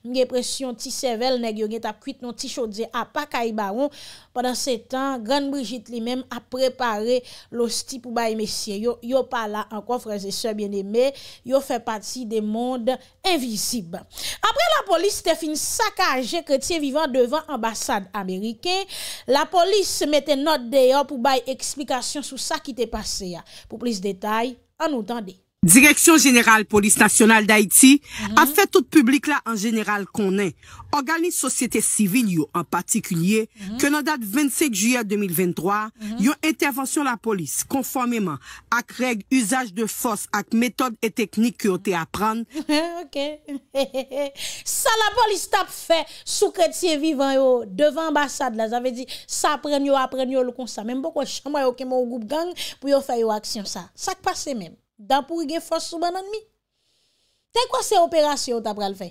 mge presyon ti sevel, neg yo gen tap kwit non ti chodze apakay Baron. Pendan se tan, Gran Brigitte li men a prepare l'hosti pou baye mesye. Yo pa la ankon, franze, se bien eme. Yo fe pati de monde invisib. Apre la polis te fin sakaje kretie vivant devan ambasade amerike. La polis se mette note deyo pou baye eksplikasyon sou sa ki te pase ya. Po plis detay, anoutande. Direksyon jeneral polis nasyonal d'Haïti ap mhm. fè tout publik mhm. mhm. la an jeneral konen organi sosyete sivil yo an patikunye kè nan dat 25 juyè 2023 yo intervansyon la polis konformèman ak reg usaj de fòs ak metod e teknik ki yo te apran [LAUGHS] Ok, he he he Sa la polis tap fè sou kretye vivan yo devan ambasad la, zavè di sa apren yo, apren yo, lo kon sa mèm pokwa chanmwa yo kem ou goup gang pou yo fè yo aksyon sa, sak pase mèm Danpouri gen fos sou banan mi. Te kwa se operasyon tapra l fe?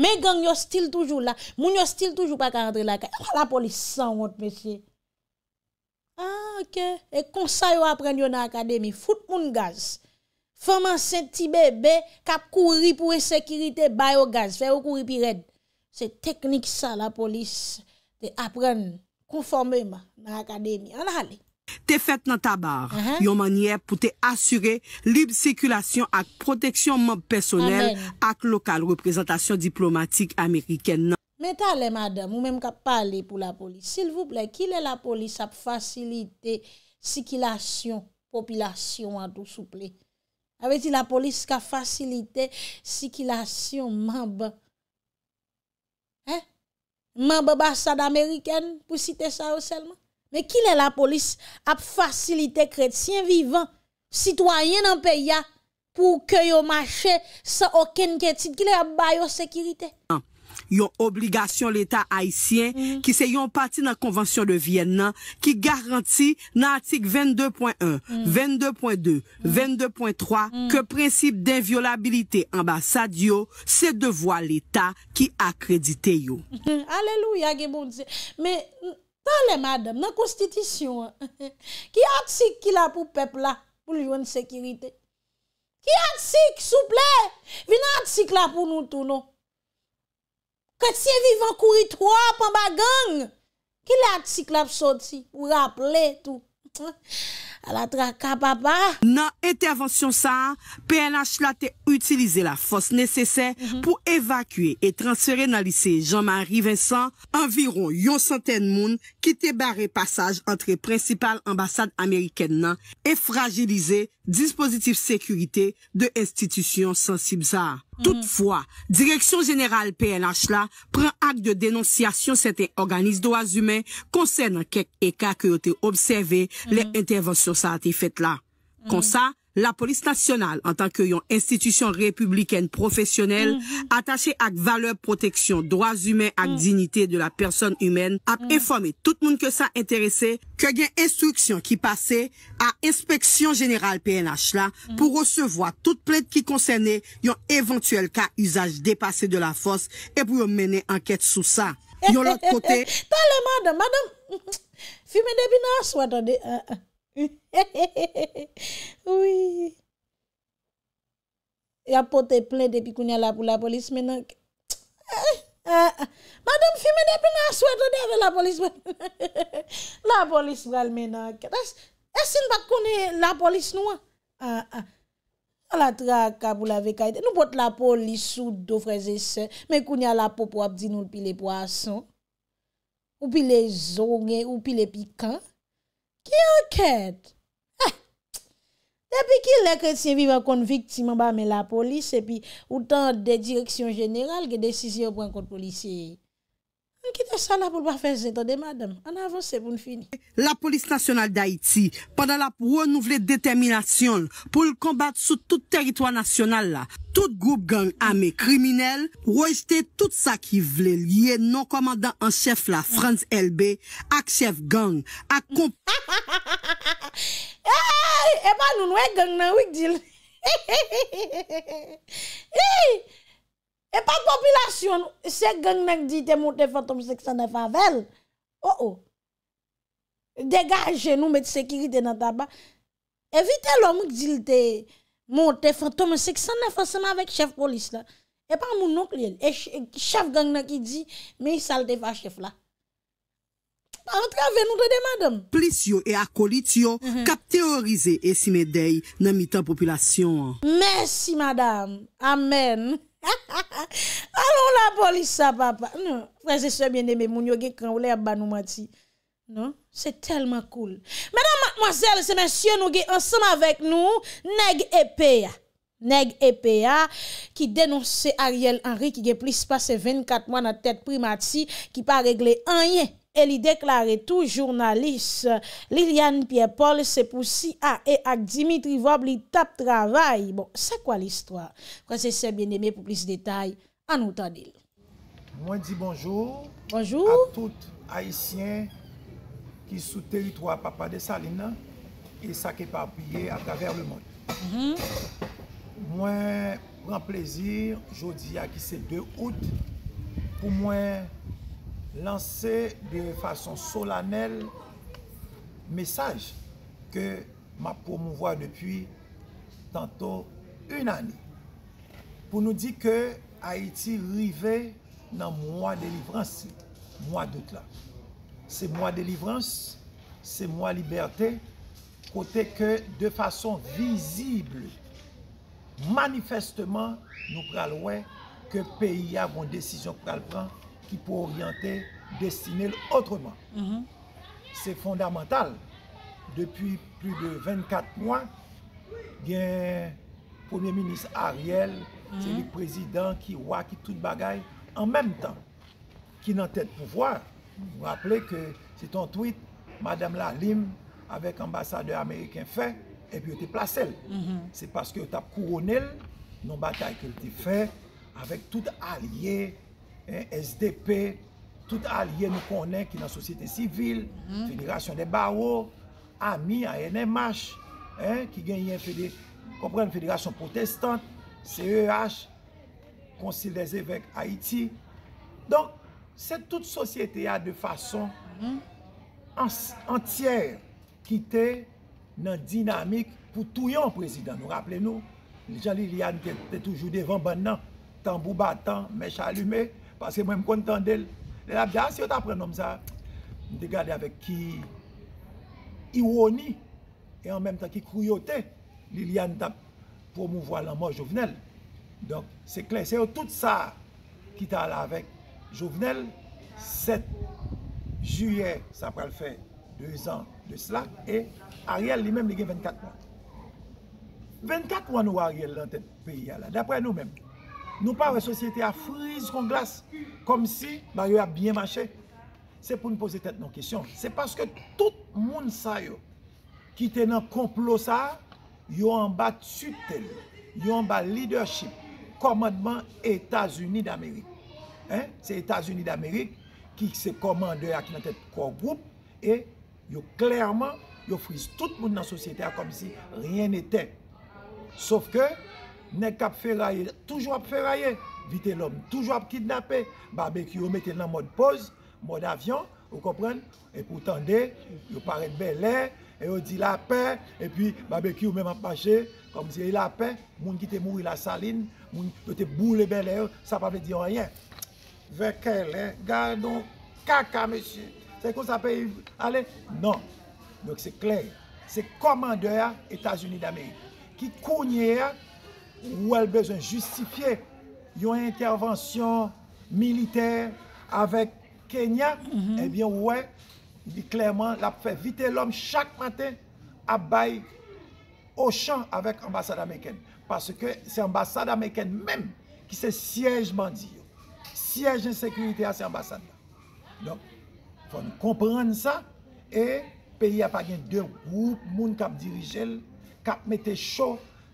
Me gang nyo stil toujou la. Moun nyo stil toujou pa ka entre la ka. E la polis san wote mesye. Ha, ok. E konsay yo apren yon akademi. Fout moun gaz. Foman se ti bebe, kap kouri pou e sekirite, bayo gaz. Fè ou kouri pi red. Se teknik sa la polis. Te apren konforme yon akademi. An alek. Te fèt nan tabar, mhm. yon manye pou te asyre Lib sikilasyon ak proteksyon mob personel Ak lokal reprezentasyon diplomatik Ameriken nan Meta ale madame, mou mèm ka pale pou la polis Sil vouple, kilè la polis ap fasylite Sikilasyon, popylasyon an tou souple Avè ti la polis ka fasylite Sikilasyon mamb Mamb basad Ameriken pou site sa ou selman Men ki le la polis ap fasilite kretien vivan, sitwanyen nan peya, pou ke yo mache sa oken kretit, ki le ap bayo sekirite. Yon obligasyon l'Etat Haitien, ki se yon pati nan konvansyon de Viennan, ki garanti nan atik 22.1, 22.2, 22.3, ke prinsip den violabilite ambasad yo, se [LAUGHS] devwa l'Etat ki akredite yo. Aleluya, gebo dize. Ta le madame, nan konstitisyon, ki atsik ki la pou pepla pou liwen sekirite. Ki atsik souple, vi nan atsik la pou nou tou nou. Kati se vivan kouri 3 pan bagan, ki le atsik la pou sot si, pou raple tou. Nan intervensyon sa, PLH la te utilize la fos nesesè mhm. pou evakwe et transfere nan lise Jean-Marie Vincent environ yon centen moun ki te bare passage entre principal ambassade Ameriken nan et fragilize dispositif sekurite de institisyon sensib sa. Mhm. Toutefois, Direction générale PNH là prend acte de dénonciation cet organisme droits humains concernant quelques cas qui ont été observés, mhm. les interventions ça été faites là. Mhm. La polis nasyonal, an tanke yon institisyon republiken profesyonel, mm-hmm. atache ak valeur proteksyon, droaz ymen ak zinite mm. de la person ymen, ap mm. informe tout moun ke sa interese, ke gen instruksyon ki pase a inspeksyon jeneral PNH la, mm. pou resevo a tout plek ki konsene yon eventuel ka usaj depase de la fos, e pou yon mene anket sou sa. Yon lot kote... Ta le mada, madame! Fime debi nan, swatande! [LAUGHS] Yapote plen depi kounye la pou la polis menak Badem ah, ah, ah. fime depi nan swet lodeve la polis [LAUGHS] La polis vral menak Esin bak kounye la polis nou Alatra kabou la vekayte Nou bot la polis sou do freze se Men kounye la pou pou ap di nou Ou pi le poason Ou pi le zongen Ou pi le pikan Ki an kèt? Depi ki lè kèt si yon vivan kon vik timan ba me la polis epi outan de direksyon jeneral ge desisyon pou an kon polisye yi. An kitè sò nan pou lwa fè zè to de madèm, an avansè pou n fin. La polis nasyonal d'Haïti, padan la pou renouvle déterminasyon pou l'kombat sou tout teritwa nasyonal la, tout goup gang amè kriminelle, wèjte tout sa ki vle liye non komandant an chef la, Franz LB, ak chef gang, ak kom... Ha ha ha ha ha ha ha ha ha! Ha ha ha ha ha ha ha ha! Eba nou nouè gang nan wik djin! Hi hi hi hi hi hi! Hi! E pa populasyon, se geng nek di te mou te fatoum seksane favel, o oh, o, oh. degaje nou met sekirite nan taba, evite lò mou di te mou te fatoum seksane favel seman vek chef polis la, e pa moun nou kliye, e chef geng nek ki di, me salte fa chef la. Parantre avè nou te demadam. Polisyon e akolitiyon mhm. kap teorize esime dey nan mitan populasyon. Mersi madame, amen. [LAUGHS] Alon la polisa papa Fransese bien deme moun yo ge kran ou le a banou mati Non? Se telman koul Menan mademoiselle se men sien nou ge ansan avek nou Neg Epea Neg Epea Ki denonse Ariel Henry ki ge plis pase 24 moun a tet primati Ki pa regle anye e li deklare tout jounalist Liliane Pierre-Paul se poussi a e ak Dimitri Vaub li tap travay. Bon, se kwa l'istwa? Kwa se se beneme pou plis detay anoutanil. Mwen di bonjou. Bonjou. A tout aisyen ki sou teritwa papa de Salina e sa ke papye a kaver le moun. Mwen, mwen plezir jodi a ki se de out pou mwen lanse de fason solanel mesaj ke ma pou mou vwa depi tantou un ane. Pou nou di ke Haiti rive nan moua delivransi, moua dout la. Se moua delivransi, se moua liberté, kote ke de fason vizibli, manifestman nou pral wè ke peyi avon desisyon pral pran ki pou oryante destine l outreman. Mm-hmm. Se fondamental, depi plu de 24 mwan, gen pounye minis Ariel, se mm-hmm. li prezident ki wakit tout bagay, an menm tan, ki nan tèd pouvwa, rappele ke se ton tweet, Madame Lalim, avèk ambasadeur Amerikèn fè, epi yo te plase l. Mm-hmm. Se paske yo tap kou rounel, nan batay ke l te fè, avèk tout a liye SDP, tout alye nou konen ki nan sosyete sivil federasyon de Baro AMI, ANMH ki gen yon federasyon protestante CEH konsil de zevek Haiti donk se tout sosyete ya de fason entier ki te nan dinamik pou tou yon prezident nou rappele nou li jan li li an te toujou devan ban nan tambou batan, mech alume Aske mwen m kontan del El ap jans yo ta pren nom za M de gade avek ki Iwoni E an menm ta ki kruyote Li li an tap pou mou vwa laman jouvenel Donk se kle se yo tout sa Ki ta la avek jouvenel Set Juye sa pral fe Deux an de slak E ariel li menm li gen 24 moun 24 moun ou ariel Dapre nou menm Nou pawe sosyete a frize kon glas kom si, ba yo a bien manche. Se pou nou pose tet nou kisyon. Se paske tout moun sa yo ki ten nan komplos sa, yo an ba tsu ten. Yo an ba leadership. Komadman Etats-Unis d'Amerik. Se Etats-Unis d'Amerik ki se komande ak nan tet kogroup, e yo klerman yo frize tout moun nan sosyete a kom si, rien ne ten. Sof ke, Nèk ap feraye, toujwa ap feraye. Vite l'om, toujwa ap kidnape. Barbekou, ou mette nan mod pose, mod avyon, ou kompren? E pou tende, ou parek be lè, e ou di lapè, e pi barbekou, ou mèm ap mache, kom di lapè, moun ki te moui la saline, moun ki te boule be lè, sa pape di rèyen. Ve ke lè, gardou, kaka meshi. Se kon sape yu? Non, nouk se kley. Se komandeur Etasouni d'Amey, ki kounye a, ou al bejan justifiye yon intervensyon militer avèk Kenya, mhm. ebyen eh ouè di klerman la fè vite lòm chak matè abay o chan avèk ambassade Ameriken. Paske se ambassade Ameriken mèm ki se sièj bandi yo. Sièj de sekurite a se ambassade la. Fòn nou komprende sa e peyi apagèn de woup moun kap dirijel kap metè chò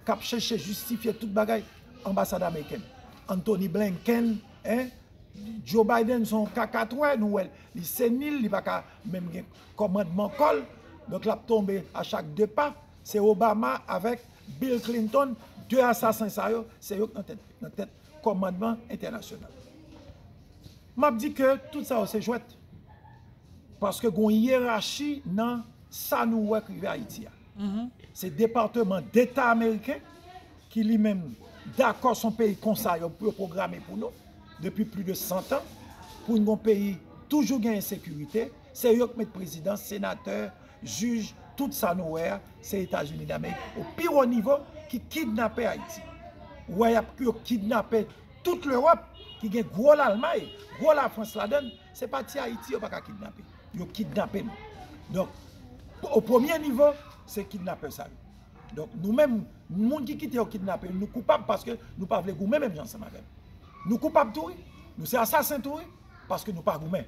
kap chèche justifye tout bagay ambassade amèyken. Anthony Blinken, Joe Biden son kakatouè nou wèl, li senil, li baka mèm gen komadman kol, nou klap tombe a chak depa, se Obama avèk Bill Clinton, dwe asasansayò, se yòk nan tèt komadman internasyonan. Map di kè, tout sa wèl se jwèt, paske goun hirachi nan sa nou wèk vè a iti ya. Se departement d'Etat Ameriken Ki li men d'akor son peyi konsay Yo programe pou nou Depi plu de 100 an Pou yon peyi toujou gen yon sekurite Se yon kmet prezident, senater, juj Tout sa nouer Se Etaj Unida men O piro nivou ki kidnapè Haiti Ouwayap ki yo kidnapè Tout l'Europe ki gen gwo l'Almay Gwo la Fransladen Se pati Haiti yo pa ka kidnapè Yo kidnapè nou O premier nivou Se kidnapè sa. Don nou mèm, moun ki ki te yo kidnapè, nou koupap paske nou pa vle goumè mèm jan sa magèm. Nou koupap toui, nou se asasin toui, paske nou pa goumè.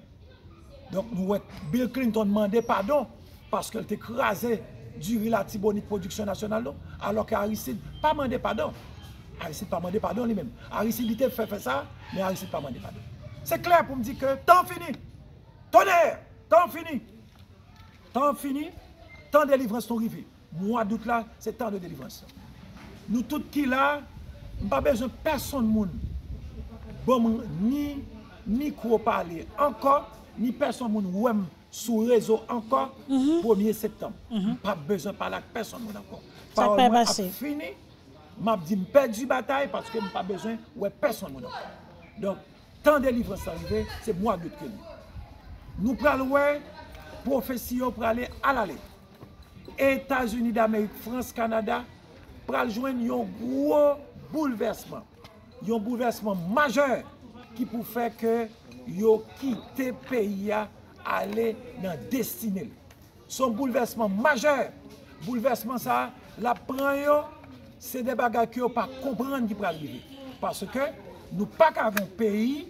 Don nou wèk Bill Clinton mande padon, paske l te krasè di rila tibonik prodüksyon nasyonal don, alò ke Aristide pa mande padon. Aristide pa mande padon li mèm. Aristide lite fè fè sa, mè Aristide pa mande padon. Se kler pou m di kler, tan fini. Tonè, tan fini. Tan fini. Tant de livranse ton rive, mwa dout la, se tant de livranse. Nou tout ki la, mpa bejan person moun. Bon mwen ni kwo pale anko, ni person moun wèm sou rezo anko, mhm. 1er septem. Mpa mhm. bejan pale ak person moun anko. Par ou mwen ap fini, mpa di mpe di batay, patske mpa bejan wè person moun anko. Donk, tant de livranse ton rive, se mwa dout ke nou. Nou pral wè, profesyon pralè alalè. Etats-Unis d'Amerik, France, Kanada, praljouen yon gwo boulevesman. Yon boulevesman majeur ki pou fè ke yo kite peyi a ale nan destine. Son boulevesman majeur, boulevesman sa, la pran yo, se debaga ki yo pa kompran di praljouen. Paske nou pak avon peyi,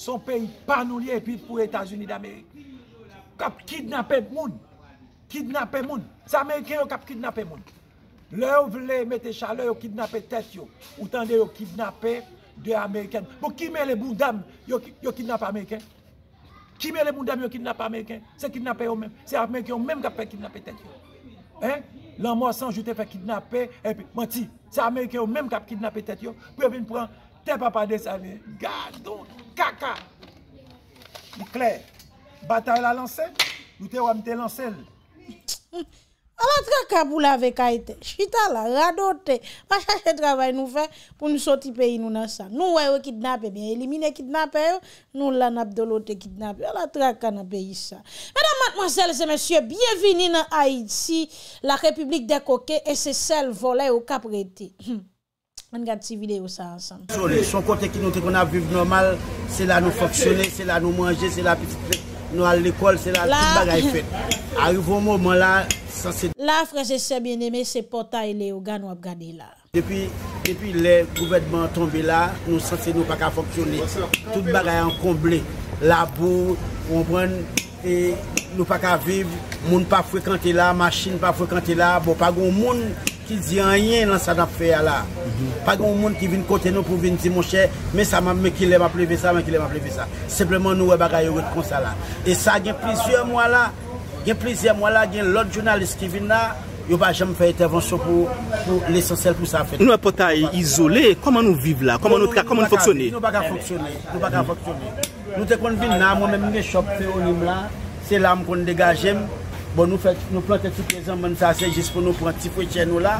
son peyi panou liye epi pou Etats-Unis d'Amerik. Kap kid nan pey moun. Kidnapè moun. Se Ameriken yo kap kidnapè moun. Le ou vle mette chale yo kidnapè tèt yo. Ou tan de yo kidnapè de Ameriken. Bo ki me le bou dam yo kidnapè Ameriken. Ki me le bou dam yo kidnapè Ameriken. Se kidnapè yo men. Se Ameriken yo men kap pe kidnapè tèt yo. Hein? Lan mwa sanj yo te pe kidnapè. Mwen ti. Se Ameriken yo men kap kidnapè tèt yo. Pwè vin pran te papade sa mi. Gaj don. Kaka. Mwen kler. Bata yo la lansè. Yo te wame te lansèl. A [LAUGHS] la traka pou la vek a ite Chita la, rado te Pachache travay nou fe pou nou soti peyi nou nasan Nou wè wè kidnapè, mè elimine kidnapè Nou lan abdolo te kidnapè A la traka nan peyi sa Mèdam matmòsel, zè mèsyè, biyevini nan Haiti La republik de Koke E se sel vole ou kapreti Mèn gade si videyo sa ansan Son kote ki nou te kona vive normal Se la nou foksyone, se la nou manje Se la piti piti Nou al l'ekol, sè la, tout bagay fèt. Arrivou moun moun la, sanse... La frasè sè bienemè, sè pota ilè, ou gan wap gani la. Depi, depi lè, pou vetman tombe la, nou sanse nou pa ka foksyonè. Tout bagay an komble. La bou, ou mwen, nou pa ka viv, moun pa fwekantè la, machin pa fwekantè la, bo pa goun moun. Si zi an yen lan sa da feya la Pa gen ou moun ki vin kote nou pou vin zi monshe Mè sa mè ki lè mè pleve sa Mè ki lè mè pleve sa Sepleman nou wè baga yo wet kon sa la E sa gen plizye mwa la Gen plizye mwa la gen lot jounalist ki vin la Yo bagèm fè etevansyon pou l'esensel pou sa fè Nou wè pota e izole Koman nou vive la? Koman nou foksyone? Nou baga foksyone Nou te kon vin nan moun mè mè mè shop fe o nim la Se lam kon degajem Bon nou plante tout pezen manisase jis pou nou pranti pou ite nou la.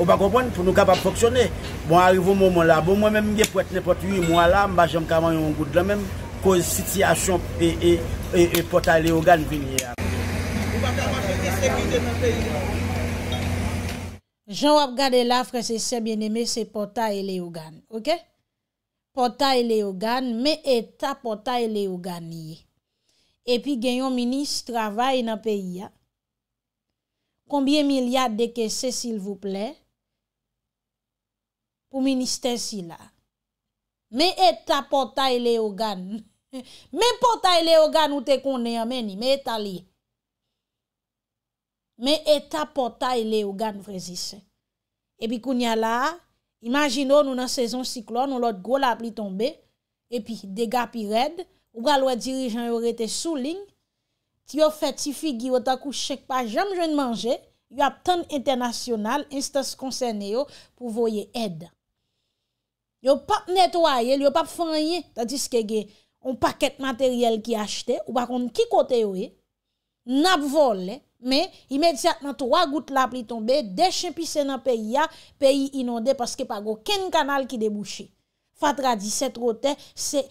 Ou bako bon pou nou kap ap foksyone. Bon arivo moun moun la. Bon moun men mge pou ete nepot yu moun la. Mba jom kaman yon goud la men. Ko siti asyop e pota leogan vini. Jom ap gade la fre se se bieneme se pota leogan. Ok? Pota leogan me eta pota leogan yi. epi genyon minis travaye nan peyi ya, konbyen milyat deke se sil vouple, pou minis te si la. Me etta potay le ogan, [LAUGHS] me potay le ogan oute konen ameni, me etta li. Me etta potay le ogan vrezi se. Epi koun ya la, imagino nou nan sezon siklon, nou lot go la ap li tombe, epi dega pi red, ou bralwa dirijan yo rete souling, ti yo feti figi yo takou chek pa jam jwen manje, yo ap ton internasyonal, instans konsen yo pou voye ed. Yo pap netwaye, yo pap fanye, tadis kege, on paket materyel ki achete, ou bakon ki kote we, nap vole, me, imediat nan 3 gout lap li tombe, deche pise nan peyi ya, peyi inonde, paske pa go ken kanal ki debuche. Fatra 17 roten, se,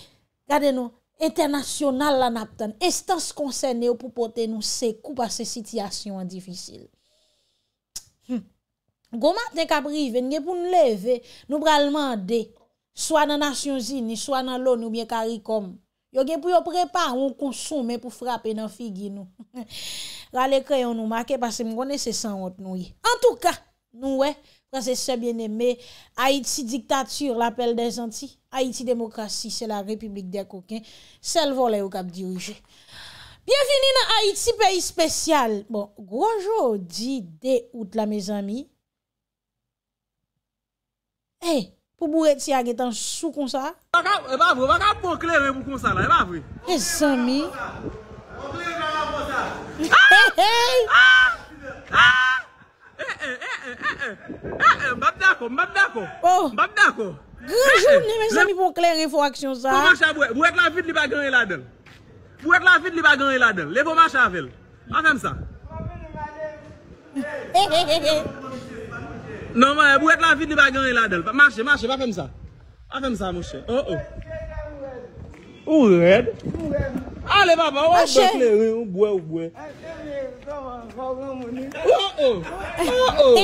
gade nou, Eter nasyonal lan aptan. Estans konsen yo pou pote nou se koupa se sityasyon an difisil. Hmm. Goma te kaprive, nge pou nou leve, nou pral mande. Swa nan nasyon zini, swa nan lon nou bye karikom. Yo gen pou yo prepa, ou konsume pou frape nan figi nou. [LAUGHS] Rale kreyon nou make, basi mgonese san ot nou yi. An tou ka, nou wey. Kwa se sebyen eme, Haiti diktatur, l'apel de zanti. Haiti demokrasi, se la republik de kokin, sel volay ou kap dirije. Bienveni nan Haiti, peyi spesyal. Bon, gwojodi de out la me zami. Hey, pou bou eti agetan sou konsa? E bavou, baka pokle mwen mwen konsa la, e bavou. E zami. Pokle mwen mwen konsa. Ha! Ha! Ha! E, e, e, e, e, e, e, e, e, e, e, mbapdako, mbapdako, mbapdako. Grè joun, ne men zami pou kler, e fò a ksyon sa. Bou ek lan fit li bagan e la del. Bou ek lan fit li bagan e la del. Levo mwache avel. Pa fèm sa. Mwache an fèm sa. Nan mwache, bou ek lan fit li bagan e la del. Mwache, mwache, pa fèm sa. Pa fèm sa, mwache. Oueb. Ache! O o! O o!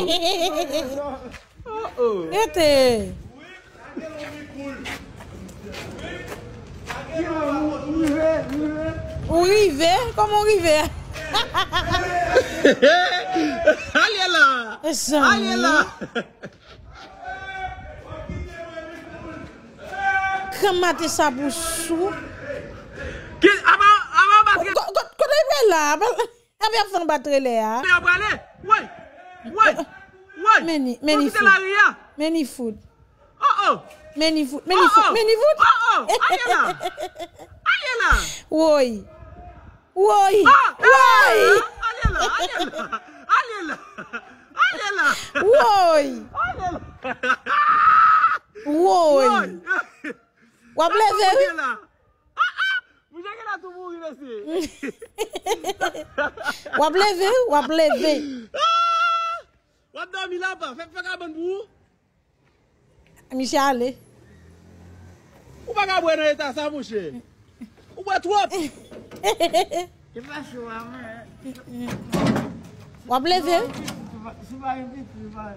O o! Ete! O river! O river! Koman river! Ale la! Ale la! Kaman te sabousou! Kaman te sabousou! Apan ban, owning that Woj, wind Ale, ale isn't my idea Wap leve? Wap leve? Wap do mi lapa? Fek a ben bo? Ami chale. Ou baka bwen nou etan sa mouche? Ou bwen twop? Eman sou ame. Wap leve? Sou bayan biti.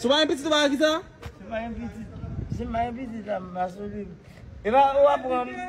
Sou bayan biti sou bayan gita? Sou bayan biti. Sou bayan biti tam masolib. Eman wap leve?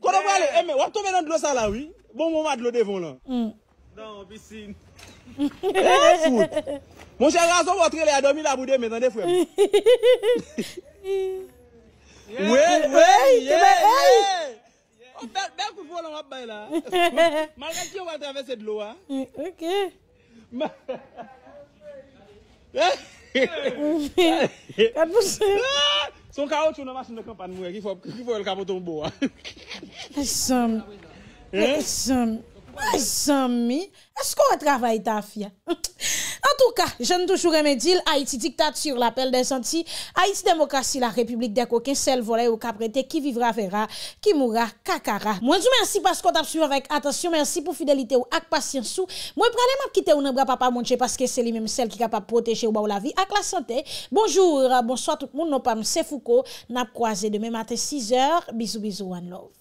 Kwa do pa le, e me, wap tou men nan dlo sa la ou, bon mou mou mou ad lo devon la. Nan, bisine. E, foute. Moun chè rason wotre le adomi la boudè men nan defwem. Wey, wey, wey, wey. Bek pou fwo loun wap bay la. Malke ki yon wap travese dlo a. Ok. A pouse. A pouse. Soun kaout yon nomas yon dekampan mwen, ki fo el kapoton mboa. Aysan mi, aysan mi, asko wot ravay taf ya? [LAUGHS] En touka, jen toujou remedil, Haïti diktat sur l'apel desanti, Haïti demokrasi la republik deko ke sel vole ou kaprete, ki vivra vera, ki moura kakara. Mwenjou mersi paskot ap suivan vek, atasyon mersi pou fidelite ou ak pasyansou. Mwenjou pralem ap kite ou nan bra pa pa mounche paske seli menm sel ki ka pa proteje ou ba ou la vi ak la sante. Bonjour, bonsoit tout moun, nan pa mse fouko, nan ap kwaze demen maten 6 er, bizou bizou an love.